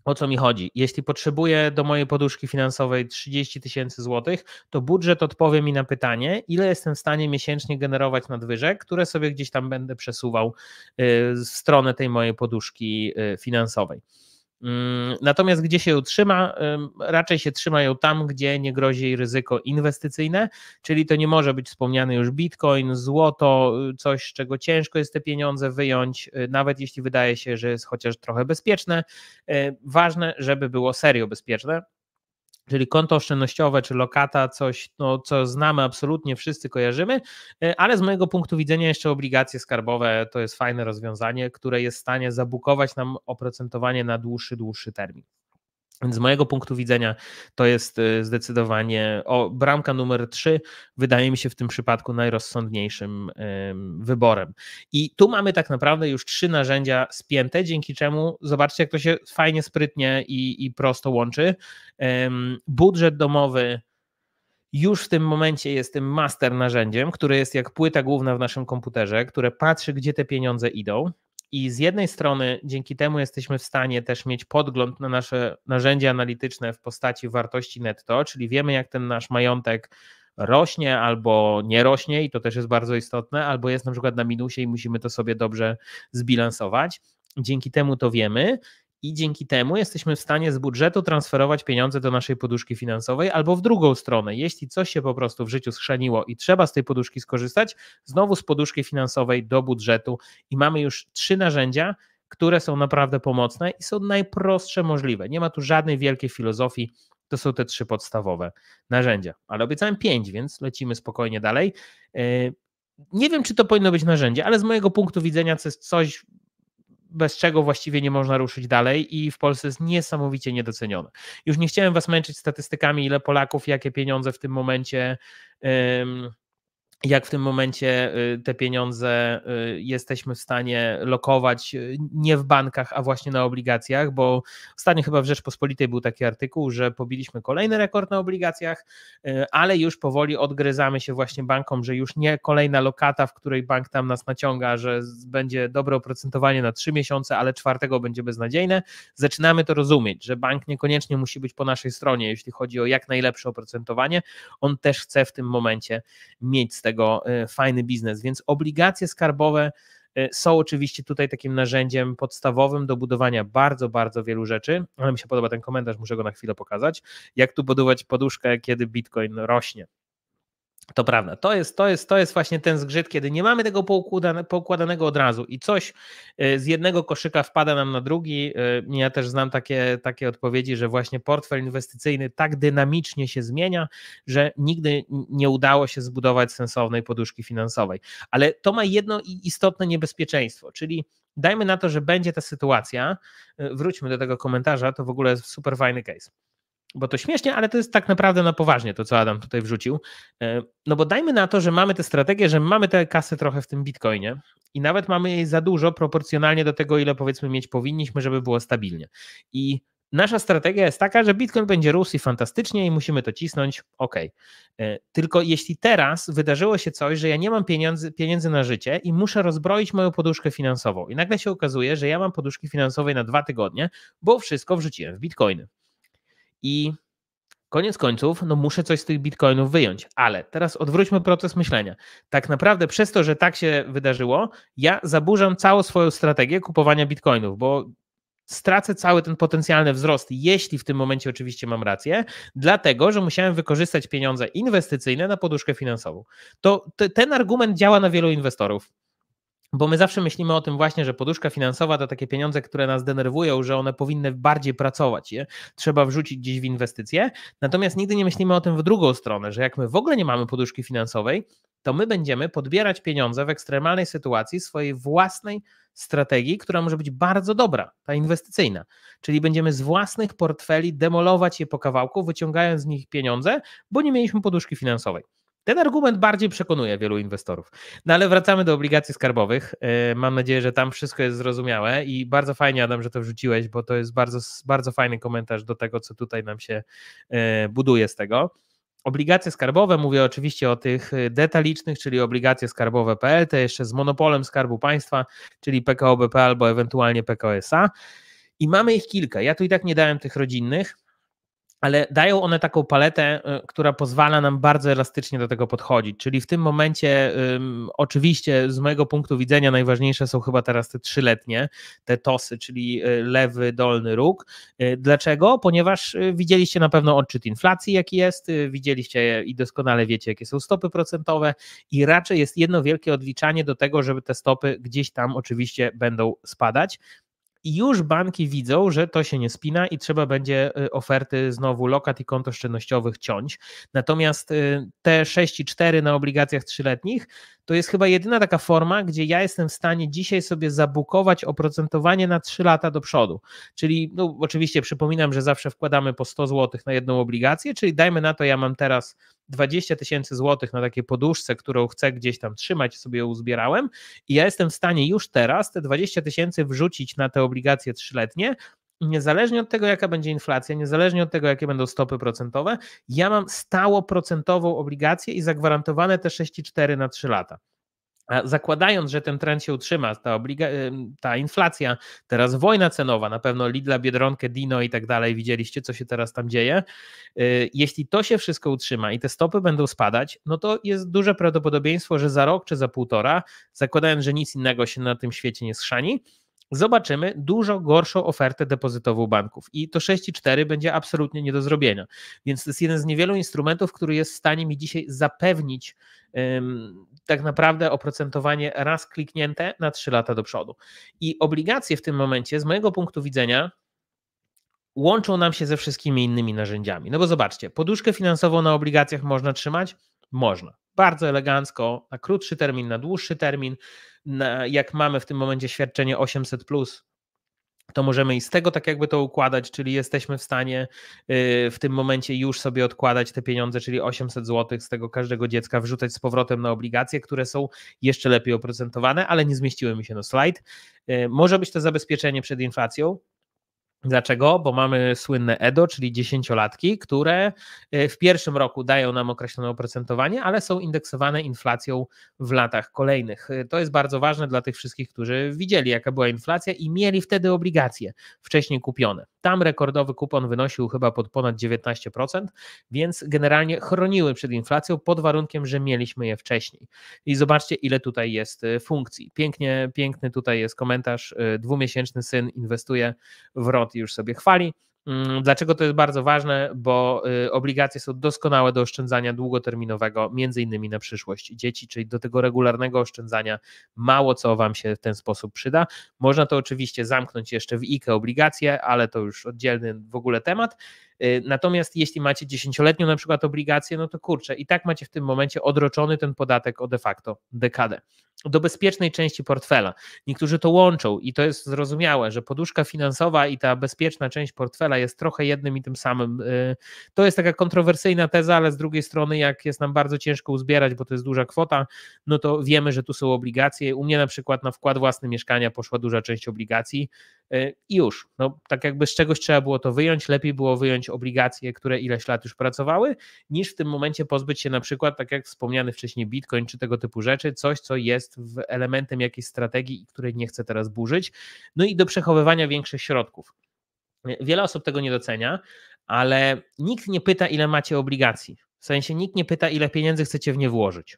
S1: O co mi chodzi? Jeśli potrzebuję do mojej poduszki finansowej 30 tysięcy złotych, to budżet odpowie mi na pytanie, ile jestem w stanie miesięcznie generować nadwyżek, które sobie gdzieś tam będę przesuwał y, w stronę tej mojej poduszki y, finansowej. Mm, natomiast gdzie się ją trzyma, raczej się trzyma ją tam, gdzie nie grozi jej ryzyko inwestycyjne, czyli to nie może być wspomniany już bitcoin, złoto, y, coś, z czego ciężko jest te pieniądze wyjąć, y, nawet jeśli wydaje się, że jest chociaż trochę bezpieczne. E, ważne, żeby było serio bezpieczne czyli konto oszczędnościowe czy lokata, coś, no, co znamy absolutnie, wszyscy kojarzymy, e, ale z mojego punktu widzenia jeszcze obligacje skarbowe to jest fajne rozwiązanie, które jest w stanie zabukować nam oprocentowanie na dłuższy, dłuższy termin. Więc z mojego punktu widzenia to jest y, zdecydowanie o, bramka numer 3 wydaje mi się w tym przypadku najrozsądniejszym wyborem. I tu mamy tak naprawdę już trzy narzędzia spięte, dzięki czemu zobaczcie, jak to się fajnie, sprytnie i, i prosto łączy. Budżet domowy już w tym momencie jest tym master narzędziem, które jest jak płyta główna w naszym komputerze, które patrzy, gdzie te pieniądze idą i z jednej strony dzięki temu jesteśmy w stanie też mieć podgląd na nasze narzędzia analityczne w postaci wartości netto, czyli wiemy, jak ten nasz majątek rośnie albo nie rośnie, i to też jest bardzo istotne, albo jest na przykład na minusie i musimy to sobie dobrze zbilansować. Dzięki temu to wiemy i dzięki temu jesteśmy w stanie z budżetu transferować pieniądze do naszej poduszki finansowej, albo w drugą stronę, jeśli coś się po prostu w życiu schrzaniło i trzeba z tej poduszki skorzystać, znowu z poduszki finansowej do budżetu i mamy już trzy narzędzia, które są naprawdę pomocne i są najprostsze możliwe. Nie ma tu żadnej wielkiej filozofii, to są te trzy podstawowe narzędzia. Ale obiecałem pięć, więc lecimy spokojnie dalej. Yy, nie wiem, czy to powinno być narzędzie, ale z mojego punktu widzenia to jest coś, bez czego właściwie nie można ruszyć dalej i w Polsce jest niesamowicie niedocenione. Już nie chciałem was męczyć statystykami, ile Polaków, jakie pieniądze w tym momencie jak w tym momencie y, te pieniądze y, jesteśmy w stanie lokować y, nie w bankach, a właśnie na obligacjach, bo ostatnio chyba w Rzeczpospolitej był taki artykuł, że pobiliśmy kolejny rekord na obligacjach, ale już powoli odgryzamy się właśnie bankom, że już nie kolejna lokata, w której bank tam nas naciąga, że będzie dobre oprocentowanie na trzy miesiące, ale czwartego będzie beznadziejne. Zaczynamy to rozumieć, że bank niekoniecznie musi być po naszej stronie, jeśli chodzi o jak najlepsze oprocentowanie. On też chce w tym momencie mieć z tego tego e, fajny biznes. Więc obligacje skarbowe e, są oczywiście tutaj takim narzędziem podstawowym do budowania bardzo, bardzo wielu rzeczy, ale mi się podoba ten komentarz, muszę go na chwilę pokazać. Jak tu budować poduszkę, kiedy Bitcoin rośnie? To prawda, to jest, to, jest, to jest właśnie ten zgrzyt, kiedy nie mamy tego poukładane, poukładanego od razu i coś y, z jednego koszyka wpada nam na drugi. Y, ja też znam takie, takie odpowiedzi, że właśnie portfel inwestycyjny tak dynamicznie się zmienia, że nigdy nie udało się zbudować sensownej poduszki finansowej. Ale to ma jedno istotne niebezpieczeństwo, czyli dajmy na to, że będzie ta sytuacja. Y, wróćmy do tego komentarza, to w ogóle jest super fajny case bo to śmiesznie, ale to jest tak naprawdę na no, poważnie to, co Adam tutaj wrzucił. E, no bo dajmy na to, że mamy tę strategię, że mamy tę kasę trochę w tym bitcoinie i nawet mamy jej za dużo proporcjonalnie do tego, ile powiedzmy mieć powinniśmy, żeby było stabilnie. I nasza strategia jest taka, że Bitcoin będzie rósł i fantastycznie i musimy to cisnąć, ok. E, tylko jeśli teraz wydarzyło się coś, że ja nie mam pieniędzy, pieniędzy na życie i muszę rozbroić moją poduszkę finansową i nagle się okazuje, że ja mam poduszki finansowej na dwa tygodnie, bo wszystko wrzuciłem w Bitcoiny. I koniec końców, no muszę coś z tych bitcoinów wyjąć. Ale teraz odwróćmy proces myślenia. Tak naprawdę przez to, że tak się wydarzyło, ja zaburzam całą swoją strategię kupowania bitcoinów, bo stracę cały ten potencjalny wzrost, jeśli w tym momencie oczywiście mam rację, dlatego, że musiałem wykorzystać pieniądze inwestycyjne na poduszkę finansową. To ten argument działa na wielu inwestorów. Bo my zawsze myślimy o tym właśnie, że poduszka finansowa to takie pieniądze, które nas denerwują, że one powinny bardziej pracować, je trzeba wrzucić gdzieś w inwestycje. Natomiast nigdy nie myślimy o tym w drugą stronę, że jak my w ogóle nie mamy poduszki finansowej, to my będziemy podbierać pieniądze w ekstremalnej sytuacji swojej własnej strategii, która może być bardzo dobra, ta inwestycyjna. Czyli będziemy z własnych portfeli demolować je po kawałku, wyciągając z nich pieniądze, bo nie mieliśmy poduszki finansowej. Ten argument bardziej przekonuje wielu inwestorów. No ale wracamy do obligacji skarbowych. E, mam nadzieję, że tam wszystko jest zrozumiałe i bardzo fajnie, Adam, że to wrzuciłeś, bo to jest bardzo, bardzo fajny komentarz do tego, co tutaj nam się e, buduje z tego. Obligacje skarbowe, mówię oczywiście o tych e, detalicznych, czyli obligacje skarbowe te jeszcze z monopolem Skarbu Państwa, czyli PKOBP albo ewentualnie PKOSA. I mamy ich kilka. Ja tu i tak nie dałem tych rodzinnych, ale dają one taką paletę, y, która pozwala nam bardzo elastycznie do tego podchodzić. Czyli w tym momencie, um, oczywiście, z mojego punktu widzenia, najważniejsze są chyba teraz te trzyletnie, te tosy, czyli y, lewy, dolny róg. Y, dlaczego? Ponieważ widzieliście na pewno odczyt inflacji, jaki jest, widzieliście i doskonale wiecie, jakie są stopy procentowe, i raczej jest jedno wielkie odliczanie do tego, żeby te stopy gdzieś tam oczywiście będą spadać i już banki widzą, że to się nie spina i trzeba będzie y, oferty znowu lokat i konto oszczędnościowych ciąć. Natomiast y, te 6,4 na obligacjach trzyletnich to jest chyba jedyna taka forma, gdzie ja jestem w stanie dzisiaj sobie zabukować oprocentowanie na 3 lata do przodu. Czyli no, oczywiście przypominam, że zawsze wkładamy po 100 zł na jedną obligację, czyli dajmy na to, ja mam teraz 20 tysięcy złotych na takiej poduszce, którą chcę gdzieś tam trzymać, sobie ją uzbierałem i ja jestem w stanie już teraz te 20 tysięcy wrzucić na te obligacje trzyletnie, i niezależnie od tego, jaka będzie inflacja, niezależnie od tego, jakie będą stopy procentowe, ja mam procentową obligację i zagwarantowane te 6,4 na 3 lata. A zakładając, że ten trend się utrzyma, ta, obliga- ta inflacja, teraz wojna cenowa, na pewno Lidla, Biedronkę, Dino i tak dalej, widzieliście, co się teraz tam dzieje. Y, jeśli to się wszystko utrzyma i te stopy będą spadać, no to jest duże prawdopodobieństwo, że za rok czy za półtora, zakładając, że nic innego się na tym świecie nie schrzani, zobaczymy dużo gorszą ofertę depozytową banków. I to 6,4 będzie absolutnie nie do zrobienia. Więc to jest jeden z niewielu instrumentów, który jest w stanie mi dzisiaj zapewnić um, tak naprawdę oprocentowanie raz kliknięte na 3 lata do przodu. I obligacje w tym momencie, z mojego punktu widzenia, łączą nam się ze wszystkimi innymi narzędziami. No bo zobaczcie, poduszkę finansową na obligacjach można trzymać? Można. Bardzo elegancko, na krótszy termin, na dłuższy termin na, jak mamy w tym momencie świadczenie 800, plus, to możemy i z tego tak jakby to układać, czyli jesteśmy w stanie y, w tym momencie już sobie odkładać te pieniądze, czyli 800 zł z tego każdego dziecka wrzucać z powrotem na obligacje, które są jeszcze lepiej oprocentowane, ale nie zmieściły mi się na slajd. Y, może być to zabezpieczenie przed inflacją, Dlaczego? Bo mamy słynne EDO, czyli dziesięciolatki, które e, w pierwszym roku dają nam określone oprocentowanie, ale są indeksowane inflacją w latach kolejnych. E, to jest bardzo ważne dla tych wszystkich, którzy widzieli, jaka była inflacja i mieli wtedy obligacje wcześniej kupione. Tam rekordowy kupon wynosił chyba pod ponad 19%, więc generalnie chroniły przed inflacją pod warunkiem, że mieliśmy je wcześniej. I zobaczcie, ile tutaj jest y, funkcji. Pięknie, piękny tutaj jest komentarz. Y, dwumiesięczny syn inwestuje w ROT i już sobie chwali. Mm, dlaczego to jest bardzo ważne? Bo y, obligacje są doskonałe do oszczędzania długoterminowego, między innymi na przyszłość dzieci, czyli do tego regularnego oszczędzania mało co Wam się w ten sposób przyda. Można to oczywiście zamknąć jeszcze w IKE obligacje, ale to już oddzielny w ogóle temat. Y, natomiast jeśli macie dziesięcioletnią na przykład obligację, no to kurczę, i tak macie w tym momencie odroczony ten podatek o de facto dekadę. Do bezpiecznej części portfela. Niektórzy to łączą i to jest zrozumiałe, że poduszka finansowa i ta bezpieczna część portfela jest trochę jednym i tym samym. Y, to jest taka kontrowersyjna teza, ale z drugiej strony, jak jest nam bardzo ciężko uzbierać, bo to jest duża kwota, no to wiemy, że tu są obligacje. U mnie na przykład na wkład własny mieszkania poszła duża część obligacji. Y, i już. No, tak jakby z czegoś trzeba było to wyjąć, lepiej było wyjąć obligacje, które ileś lat już pracowały, niż w tym momencie pozbyć się na przykład, tak jak wspomniany wcześniej Bitcoin czy tego typu rzeczy, coś, co jest elementem jakiejś strategii i której nie chcę teraz burzyć, no i do przechowywania większych środków. Wiele osób tego nie docenia, ale nikt nie pyta, ile macie obligacji. W sensie nikt nie pyta, ile pieniędzy chcecie w nie włożyć.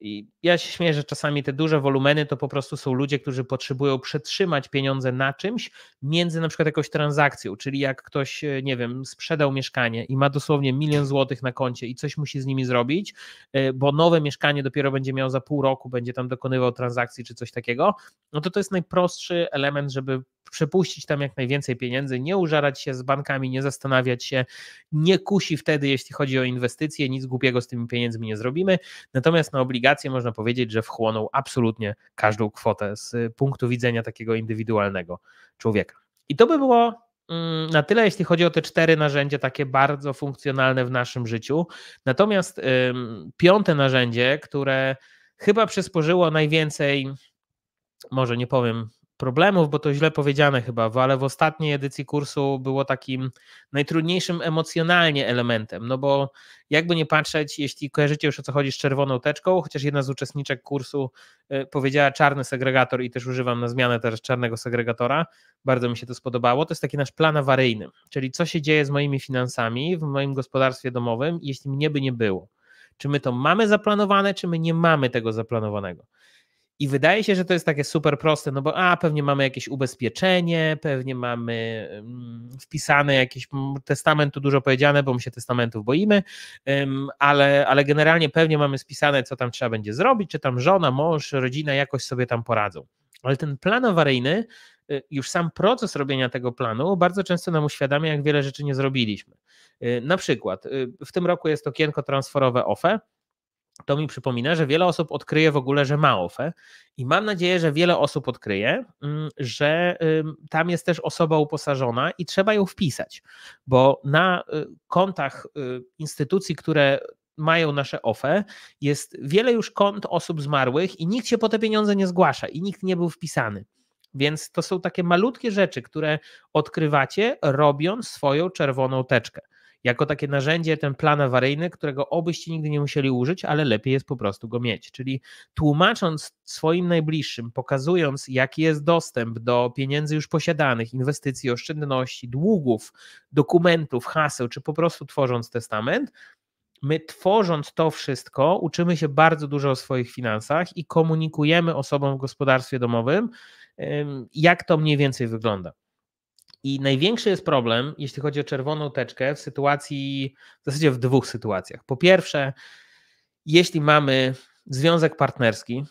S1: I ja się śmieję, że czasami te duże wolumeny to po prostu są ludzie, którzy potrzebują przetrzymać pieniądze na czymś między na przykład jakąś transakcją, czyli jak ktoś, e, nie wiem, sprzedał mieszkanie i ma dosłownie milion złotych na koncie i coś musi z nimi zrobić, e, bo nowe mieszkanie dopiero będzie miał za pół roku, będzie tam dokonywał transakcji czy coś takiego, no to to jest najprostszy element, żeby przepuścić tam jak najwięcej pieniędzy, nie użarać się z bankami, nie zastanawiać się, nie kusi wtedy, jeśli chodzi o inwestycje, nic głupiego z tymi pieniędzmi nie zrobimy. Natomiast na obligacje można powiedzieć, że wchłonął absolutnie każdą kwotę z y, punktu widzenia takiego indywidualnego człowieka. I to by było mm, na tyle, jeśli chodzi o te cztery narzędzia, takie bardzo funkcjonalne w naszym życiu. Natomiast ym, piąte narzędzie, które chyba przysporzyło najwięcej, może nie powiem problemów, bo to źle powiedziane chyba, ale w ostatniej edycji kursu było takim najtrudniejszym emocjonalnie elementem, no bo jakby nie patrzeć, jeśli kojarzycie już o co chodzi z czerwoną teczką, chociaż jedna z uczestniczek kursu e, powiedziała czarny segregator i też używam na zmianę teraz czarnego segregatora, bardzo mi się to spodobało, to jest taki nasz plan awaryjny, czyli co się dzieje z moimi finansami w moim gospodarstwie domowym, jeśli mnie by nie było. Czy my to mamy zaplanowane, czy my nie mamy tego zaplanowanego. I wydaje się, że to jest takie super proste, no bo a pewnie mamy jakieś ubezpieczenie, pewnie mamy mm, wpisane jakiś testament, tu dużo powiedziane, bo my się testamentów boimy, ale, ale generalnie pewnie mamy spisane, co tam trzeba będzie zrobić, czy tam żona, mąż, rodzina jakoś sobie tam poradzą. Ale ten plan awaryjny, y, już sam proces robienia tego planu bardzo często nam uświadamia, jak wiele rzeczy nie zrobiliśmy. Y, na przykład y, w tym roku jest okienko transferowe OFE to mi przypomina, że wiele osób odkryje w ogóle, że ma OFE i mam nadzieję, że wiele osób odkryje, mm, że tam jest też osoba uposażona i trzeba ją wpisać, bo na y, kontach y, instytucji, które mają nasze OFE, jest wiele już kont osób zmarłych i nikt się po te pieniądze nie zgłasza i nikt nie był wpisany. Więc to są takie malutkie rzeczy, które odkrywacie, robiąc swoją czerwoną teczkę jako takie narzędzie, ten plan awaryjny, którego obyście nigdy nie musieli użyć, ale lepiej jest po prostu go mieć. Czyli tłumacząc swoim najbliższym, pokazując, jaki jest dostęp do pieniędzy już posiadanych, inwestycji, oszczędności, długów, dokumentów, haseł, czy po prostu tworząc testament, my tworząc to wszystko, uczymy się bardzo dużo o swoich finansach i komunikujemy osobom w gospodarstwie domowym, jak to mniej więcej wygląda. I największy jest problem, jeśli chodzi o czerwoną teczkę, w sytuacji, w zasadzie w dwóch sytuacjach. Po pierwsze, jeśli mamy związek partnerski,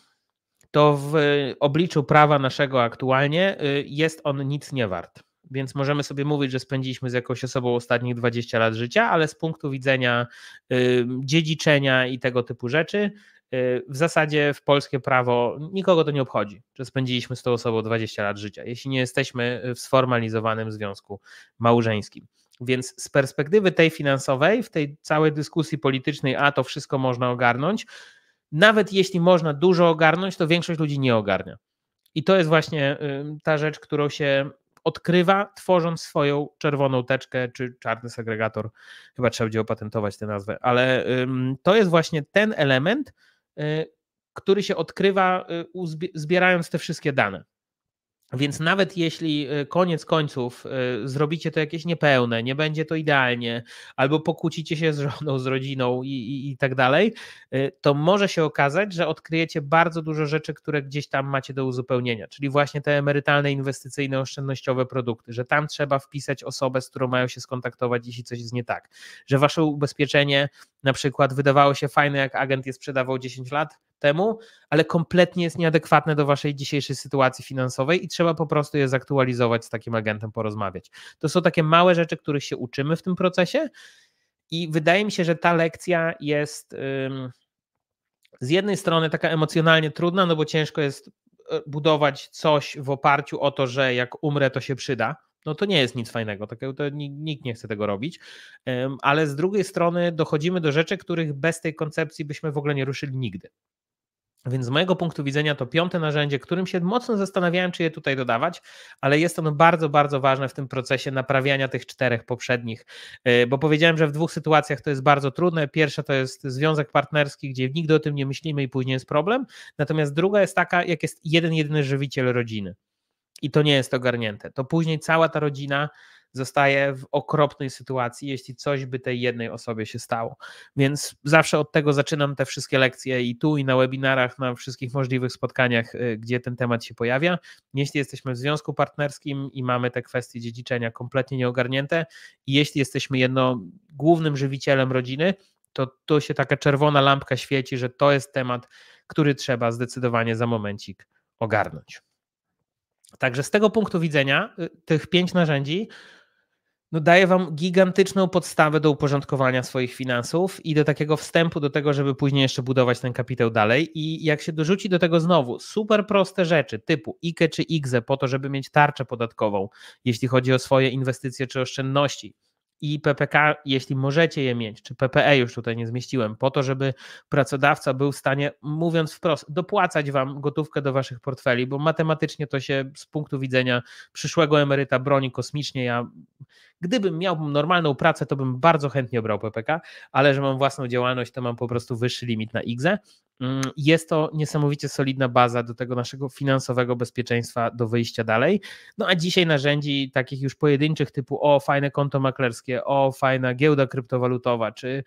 S1: to w obliczu prawa naszego aktualnie y, jest on nic nie wart. Więc możemy sobie mówić, że spędziliśmy z jakąś osobą ostatnich 20 lat życia, ale z punktu widzenia y, dziedziczenia i tego typu rzeczy, Y, w zasadzie w polskie prawo nikogo to nie obchodzi, że spędziliśmy z tą osobą 20 lat życia, jeśli nie jesteśmy w sformalizowanym związku małżeńskim. Więc z perspektywy tej finansowej, w tej całej dyskusji politycznej, a to wszystko można ogarnąć, nawet jeśli można dużo ogarnąć, to większość ludzi nie ogarnia. I to jest właśnie ta rzecz, którą się odkrywa, tworząc swoją czerwoną teczkę czy czarny segregator. Chyba trzeba będzie opatentować tę nazwę, ale to jest właśnie ten element, Y, który się odkrywa y, zbierając te wszystkie dane. Więc nawet jeśli e, koniec końców e, zrobicie to jakieś niepełne, nie będzie to idealnie, albo pokłócicie się z żoną, z rodziną i, i, i, tak dalej, e, to może się okazać, że odkryjecie bardzo dużo rzeczy, które gdzieś tam macie do uzupełnienia, czyli właśnie te emerytalne, inwestycyjne, oszczędnościowe produkty, że tam trzeba wpisać osobę, z którą mają się skontaktować, jeśli coś jest nie tak, że wasze ubezpieczenie na przykład wydawało się fajne, jak agent je sprzedawał 10 lat, temu, ale kompletnie jest nieadekwatne do waszej dzisiejszej sytuacji finansowej i trzeba po prostu je zaktualizować, z takim agentem porozmawiać. To są takie małe rzeczy, których się uczymy w tym procesie i wydaje mi się, że ta lekcja jest z jednej strony taka emocjonalnie trudna, no bo ciężko jest e, budować coś w oparciu o to, że jak umrę, to się przyda. No to nie jest nic fajnego, tak, to nikt nie chce tego robić, ale z drugiej strony dochodzimy do rzeczy, których bez tej koncepcji byśmy w ogóle nie ruszyli nigdy. Więc z mojego punktu widzenia to piąte narzędzie, którym się mocno zastanawiałem, czy je tutaj dodawać, ale jest ono bardzo, bardzo ważne w tym procesie naprawiania tych czterech poprzednich, e, bo powiedziałem, że w dwóch sytuacjach to jest bardzo trudne. Pierwsza to jest związek partnerski, gdzie nigdy o tym nie myślimy i później jest problem. Natomiast druga jest taka, jak jest jeden, jedyny żywiciel rodziny i to nie jest ogarnięte. To później cała ta rodzina zostaje w okropnej sytuacji, jeśli coś by tej jednej osobie się stało. Więc zawsze od tego zaczynam te wszystkie lekcje i tu, i na webinarach, na wszystkich możliwych spotkaniach, y, gdzie ten temat się pojawia. Jeśli jesteśmy w związku partnerskim i mamy te kwestie dziedziczenia kompletnie nieogarnięte, i jeśli jesteśmy jedno głównym żywicielem rodziny, to tu się taka czerwona lampka świeci, że to jest temat, który trzeba zdecydowanie za momencik ogarnąć. Także z tego punktu widzenia y, tych pięć narzędzi no daje wam gigantyczną podstawę do uporządkowania swoich finansów i do takiego wstępu do tego, żeby później jeszcze budować ten kapitał dalej. I jak się dorzuci do tego znowu super proste rzeczy typu IKE czy IGZE po to, żeby mieć tarczę podatkową, jeśli chodzi o swoje inwestycje czy oszczędności, i PPK, jeśli możecie je mieć, czy PPE już tutaj nie zmieściłem, po to, żeby pracodawca był w stanie, mówiąc wprost, dopłacać wam gotówkę do waszych portfeli, bo matematycznie to się z punktu widzenia przyszłego emeryta broni kosmicznie. Ja, gdybym miał normalną pracę, to bym bardzo chętnie brał PPK, ale że mam własną działalność, to mam po prostu wyższy limit na IGZE, Mm, jest to niesamowicie solidna baza do tego naszego finansowego bezpieczeństwa, do wyjścia dalej. No a dzisiaj narzędzi takich już pojedynczych typu o fajne konto maklerskie, o fajna giełda kryptowalutowa, czy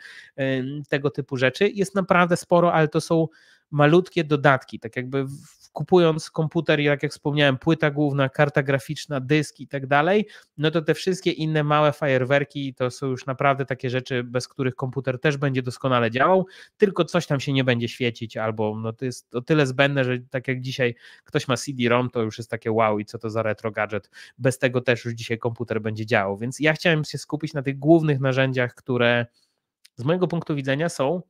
S1: tego typu rzeczy jest naprawdę sporo, ale to są malutkie dodatki, tak jakby kupując komputer i tak jak wspomniałem, płyta główna, karta graficzna, dysk i tak dalej, no to te wszystkie inne małe fajerwerki to są już naprawdę takie rzeczy, bez których komputer też będzie doskonale działał, tylko coś tam się nie będzie świecić albo no to jest o tyle zbędne, że tak jak dzisiaj ktoś ma CD-ROM, to już jest takie wow i co to za retro gadżet, bez tego też już dzisiaj komputer będzie działał, więc ja chciałem się skupić na tych głównych narzędziach, które z mojego punktu widzenia są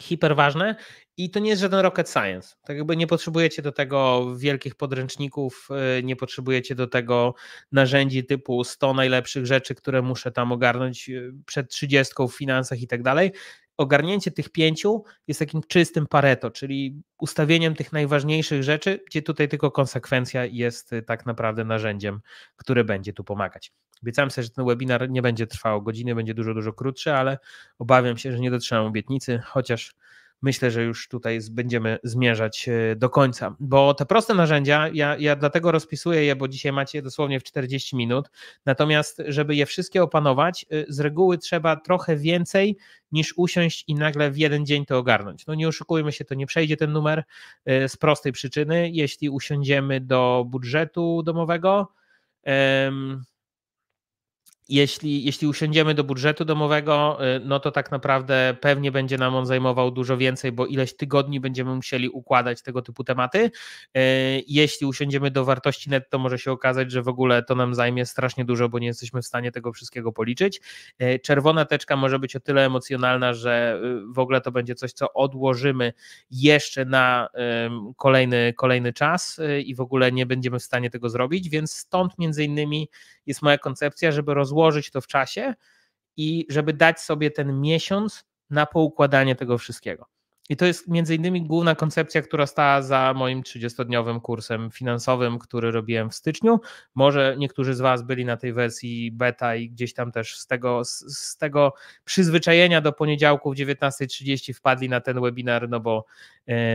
S1: hiperważne i to nie jest żaden rocket science. Tak jakby nie potrzebujecie do tego wielkich podręczników, y, nie potrzebujecie do tego narzędzi typu 100 najlepszych rzeczy, które muszę tam ogarnąć y, przed 30 w finansach i tak dalej. Ogarnięcie tych pięciu jest takim czystym pareto, czyli ustawieniem tych najważniejszych rzeczy, gdzie tutaj tylko konsekwencja jest y, tak naprawdę narzędziem, które będzie tu pomagać. Obiecałem sobie, że ten webinar nie będzie trwał godziny, będzie dużo, dużo krótszy, ale obawiam się, że nie dotrzymam obietnicy, chociaż myślę, że już tutaj będziemy zmierzać e, do końca. Bo te proste narzędzia, ja, ja dlatego rozpisuję je, bo dzisiaj macie dosłownie w 40 minut. Natomiast, żeby je wszystkie opanować, e, z reguły trzeba trochę więcej niż usiąść i nagle w jeden dzień to ogarnąć. No nie oszukujmy się, to nie przejdzie ten numer e, z prostej przyczyny. Jeśli usiądziemy do budżetu domowego, jeśli, jeśli usiądziemy do budżetu domowego, y, no to tak naprawdę pewnie będzie nam on zajmował dużo więcej, bo ileś tygodni będziemy musieli układać tego typu tematy. Y, jeśli usiądziemy do wartości netto, może się okazać, że w ogóle to nam zajmie strasznie dużo, bo nie jesteśmy w stanie tego wszystkiego policzyć. Y, czerwona teczka może być o tyle emocjonalna, że w ogóle to będzie coś, co odłożymy jeszcze na kolejny, kolejny czas i w ogóle nie będziemy w stanie tego zrobić, więc stąd między innymi jest moja koncepcja, żeby rozwiązać rozłożyć to w czasie i żeby dać sobie ten miesiąc na poukładanie tego wszystkiego. I to jest między innymi główna koncepcja, która stała za moim 30-dniowym kursem finansowym, który robiłem w styczniu. Może niektórzy z Was byli na tej wersji beta i gdzieś tam też z tego, z tego przyzwyczajenia do poniedziałku w 19.30 wpadli na ten webinar, no bo,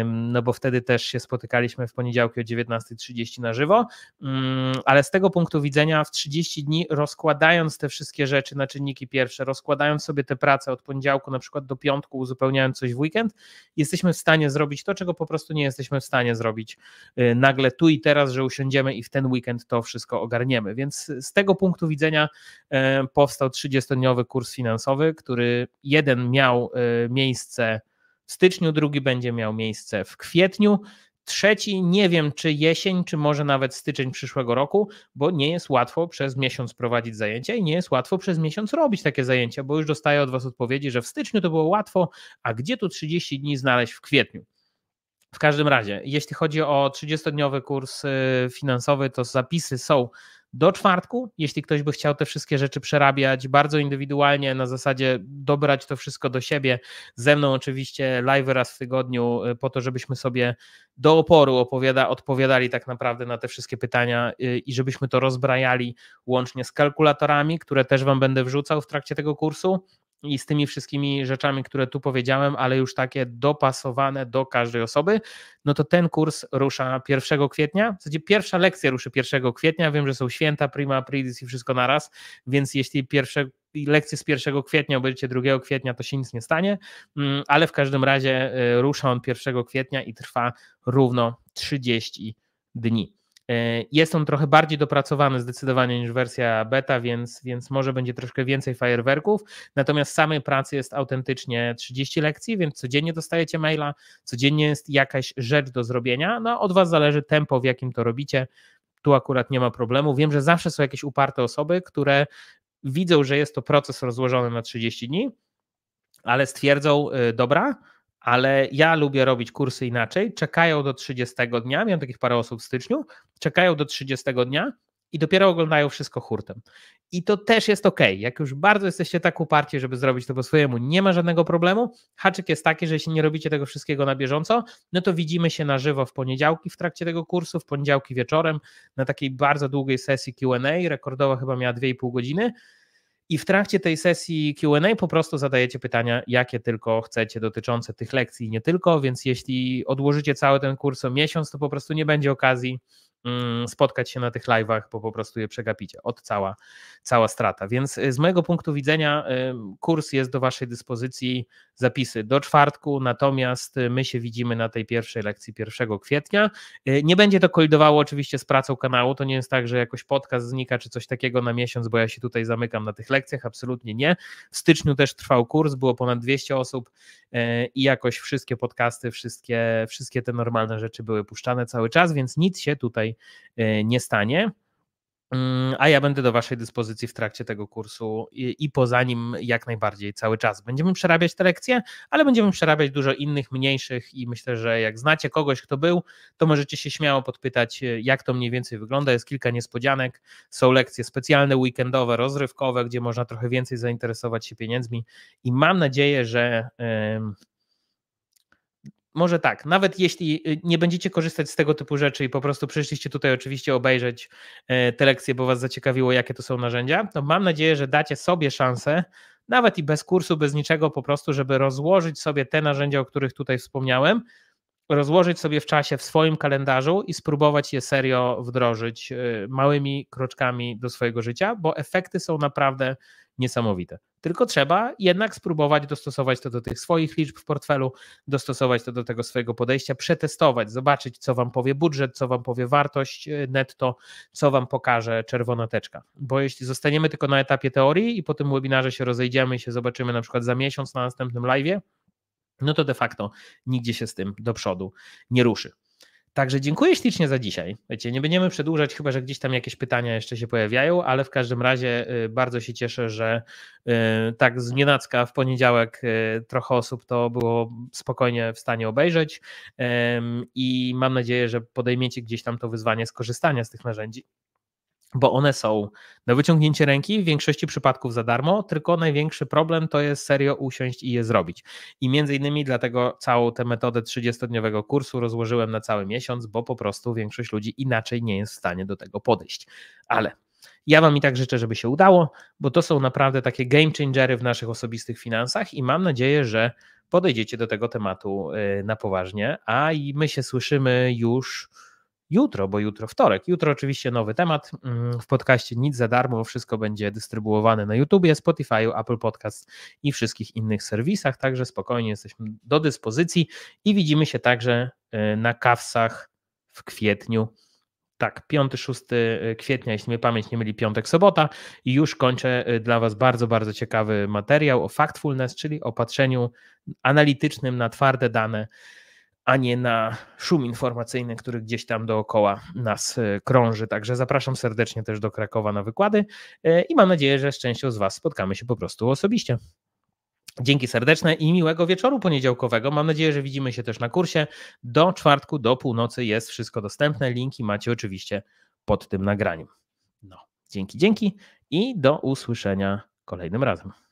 S1: no bo wtedy też się spotykaliśmy w poniedziałki o 19.30 na żywo. Mm, ale z tego punktu widzenia w 30 dni rozkładając te wszystkie rzeczy na czynniki pierwsze, rozkładając sobie te prace od poniedziałku na przykład do piątku, uzupełniając coś w weekend, jesteśmy w stanie zrobić to, czego po prostu nie jesteśmy w stanie zrobić y, nagle tu i teraz, że usiądziemy i w ten weekend to wszystko ogarniemy. Więc z tego punktu widzenia e, powstał 30-dniowy kurs finansowy, który jeden miał y, miejsce w styczniu, drugi będzie miał miejsce w kwietniu. Trzeci nie wiem, czy jesień, czy może nawet styczeń przyszłego roku, bo nie jest łatwo przez miesiąc prowadzić zajęcia i nie jest łatwo przez miesiąc robić takie zajęcia, bo już dostaję od Was odpowiedzi, że w styczniu to było łatwo, a gdzie tu 30 dni znaleźć w kwietniu? W każdym razie, jeśli chodzi o 30-dniowy kurs y, finansowy, to zapisy są do czwartku. Jeśli ktoś by chciał te wszystkie rzeczy przerabiać bardzo indywidualnie, na zasadzie dobrać to wszystko do siebie, ze mną oczywiście live raz w tygodniu, y, po to, żebyśmy sobie do oporu opowiada, odpowiadali tak naprawdę na te wszystkie pytania y, i żebyśmy to rozbrajali łącznie z kalkulatorami, które też Wam będę wrzucał w trakcie tego kursu i z tymi wszystkimi rzeczami, które tu powiedziałem, ale już takie dopasowane do każdej osoby, no to ten kurs rusza 1 kwietnia. W zasadzie pierwsza lekcja ruszy 1 kwietnia. Wiem, że są święta, prima aprilis i wszystko naraz, więc jeśli pierwsze lekcje z 1 kwietnia obejrzycie 2 kwietnia, to się nic nie stanie, mm, ale w każdym razie y, rusza on 1 kwietnia i trwa równo 30 dni. E, jest on trochę bardziej dopracowany zdecydowanie niż wersja beta, więc, więc może będzie troszkę więcej fajerwerków. Natomiast samej pracy jest autentycznie 30 lekcji, więc codziennie dostajecie maila, codziennie jest jakaś rzecz do zrobienia. No, od Was zależy tempo, w jakim to robicie. Tu akurat nie ma problemu. Wiem, że zawsze są jakieś uparte osoby, które widzą, że jest to proces rozłożony na 30 dni, ale stwierdzą, y, dobra, ale ja lubię robić kursy inaczej. Czekają do 30 dnia, miałem takich parę osób w styczniu, czekają do 30 dnia i dopiero oglądają wszystko hurtem. I to też jest ok. Jak już bardzo jesteście tak uparci, żeby zrobić to po swojemu, nie ma żadnego problemu. Haczyk jest taki, że jeśli nie robicie tego wszystkiego na bieżąco, no to widzimy się na żywo w poniedziałki w trakcie tego kursu, w poniedziałki wieczorem na takiej bardzo długiej sesji QA. Rekordowa chyba miała 2,5 godziny. I w trakcie tej sesji QA po prostu zadajecie pytania, jakie tylko chcecie dotyczące tych lekcji, nie tylko. Więc jeśli odłożycie cały ten kurs o miesiąc, to po prostu nie będzie okazji Mm, spotkać się na tych live'ach, bo po prostu je przegapicie. Od cała, cała strata. Więc y, z mojego punktu widzenia kurs jest do Waszej dyspozycji, zapisy do czwartku, natomiast y, my się widzimy na tej pierwszej lekcji 1 kwietnia. Y, nie będzie to kolidowało oczywiście z pracą kanału, to nie jest tak, że jakoś podcast znika czy coś takiego na miesiąc, bo ja się tutaj zamykam na tych lekcjach, absolutnie nie. W styczniu też trwał kurs, było ponad 200 osób i jakoś wszystkie podcasty, wszystkie, wszystkie te normalne rzeczy były puszczane cały czas, więc nic się tutaj Y, nie stanie. Mm, a ja będę do Waszej dyspozycji w trakcie tego kursu i, i, poza nim jak najbardziej cały czas. Będziemy przerabiać te lekcje, ale będziemy przerabiać dużo innych, mniejszych i myślę, że jak znacie kogoś, kto był, to możecie się śmiało podpytać, y, jak to mniej więcej wygląda. Jest kilka niespodzianek, są lekcje specjalne, weekendowe, rozrywkowe, gdzie można trochę więcej zainteresować się pieniędzmi i mam nadzieję, że. Yy, może tak, nawet jeśli y, nie będziecie korzystać z tego typu rzeczy i po prostu przyszliście tutaj oczywiście obejrzeć e, te lekcje, bo was zaciekawiło, jakie to są narzędzia, to mam nadzieję, że dacie sobie szansę, nawet i bez kursu, bez niczego, po prostu, żeby rozłożyć sobie te narzędzia, o których tutaj wspomniałem, rozłożyć sobie w czasie w swoim kalendarzu i spróbować je serio wdrożyć y, małymi kroczkami do swojego życia, bo efekty są naprawdę niesamowite. Tylko trzeba jednak spróbować dostosować to do tych swoich liczb w portfelu, dostosować to do tego swojego podejścia, przetestować, zobaczyć, co wam powie budżet, co wam powie wartość y, netto, co wam pokaże czerwona teczka. Bo jeśli zostaniemy tylko na etapie teorii i po tym webinarze się rozejdziemy i się zobaczymy na przykład za miesiąc na następnym live, no to de facto nigdzie się z tym do przodu nie ruszy. Także dziękuję ślicznie za dzisiaj. Wiecie, nie będziemy przedłużać, chyba że gdzieś tam jakieś pytania jeszcze się pojawiają, ale w każdym razie y, bardzo się cieszę, że y, tak z nienacka w poniedziałek y, trochę osób to było spokojnie w stanie obejrzeć i mam nadzieję, że podejmiecie gdzieś tam to wyzwanie skorzystania z tych narzędzi bo one są na wyciągnięcie ręki w większości przypadków za darmo, tylko największy problem to jest serio usiąść i je zrobić. I między innymi dlatego całą tę metodę 30-dniowego kursu rozłożyłem na cały miesiąc, bo po prostu większość ludzi inaczej nie jest w stanie do tego podejść. Ale ja Wam i tak życzę, żeby się udało, bo to są naprawdę takie game changery w naszych osobistych finansach i mam nadzieję, że podejdziecie do tego tematu y, na poważnie. A i my się słyszymy już jutro, bo jutro wtorek. Jutro oczywiście nowy temat mm, w podcaście Nic za darmo, wszystko będzie dystrybuowane na YouTubie, Spotify'u, Apple Podcast i wszystkich innych serwisach, także spokojnie jesteśmy do dyspozycji i widzimy się także y, na kawsach w kwietniu. Tak, 5-6 y, kwietnia, jeśli mnie pamięć nie myli, piątek, sobota i już kończę y, dla Was bardzo, bardzo ciekawy materiał o factfulness, czyli o patrzeniu analitycznym na twarde dane a nie na szum informacyjny, który gdzieś tam dookoła nas y, krąży. Także zapraszam serdecznie też do Krakowa na wykłady y, i mam nadzieję, że z częścią z Was spotkamy się po prostu osobiście. Dzięki serdeczne i miłego wieczoru poniedziałkowego. Mam nadzieję, że widzimy się też na kursie. Do czwartku, do północy jest wszystko dostępne. Linki macie oczywiście pod tym nagraniem. No, dzięki, dzięki i do usłyszenia kolejnym razem.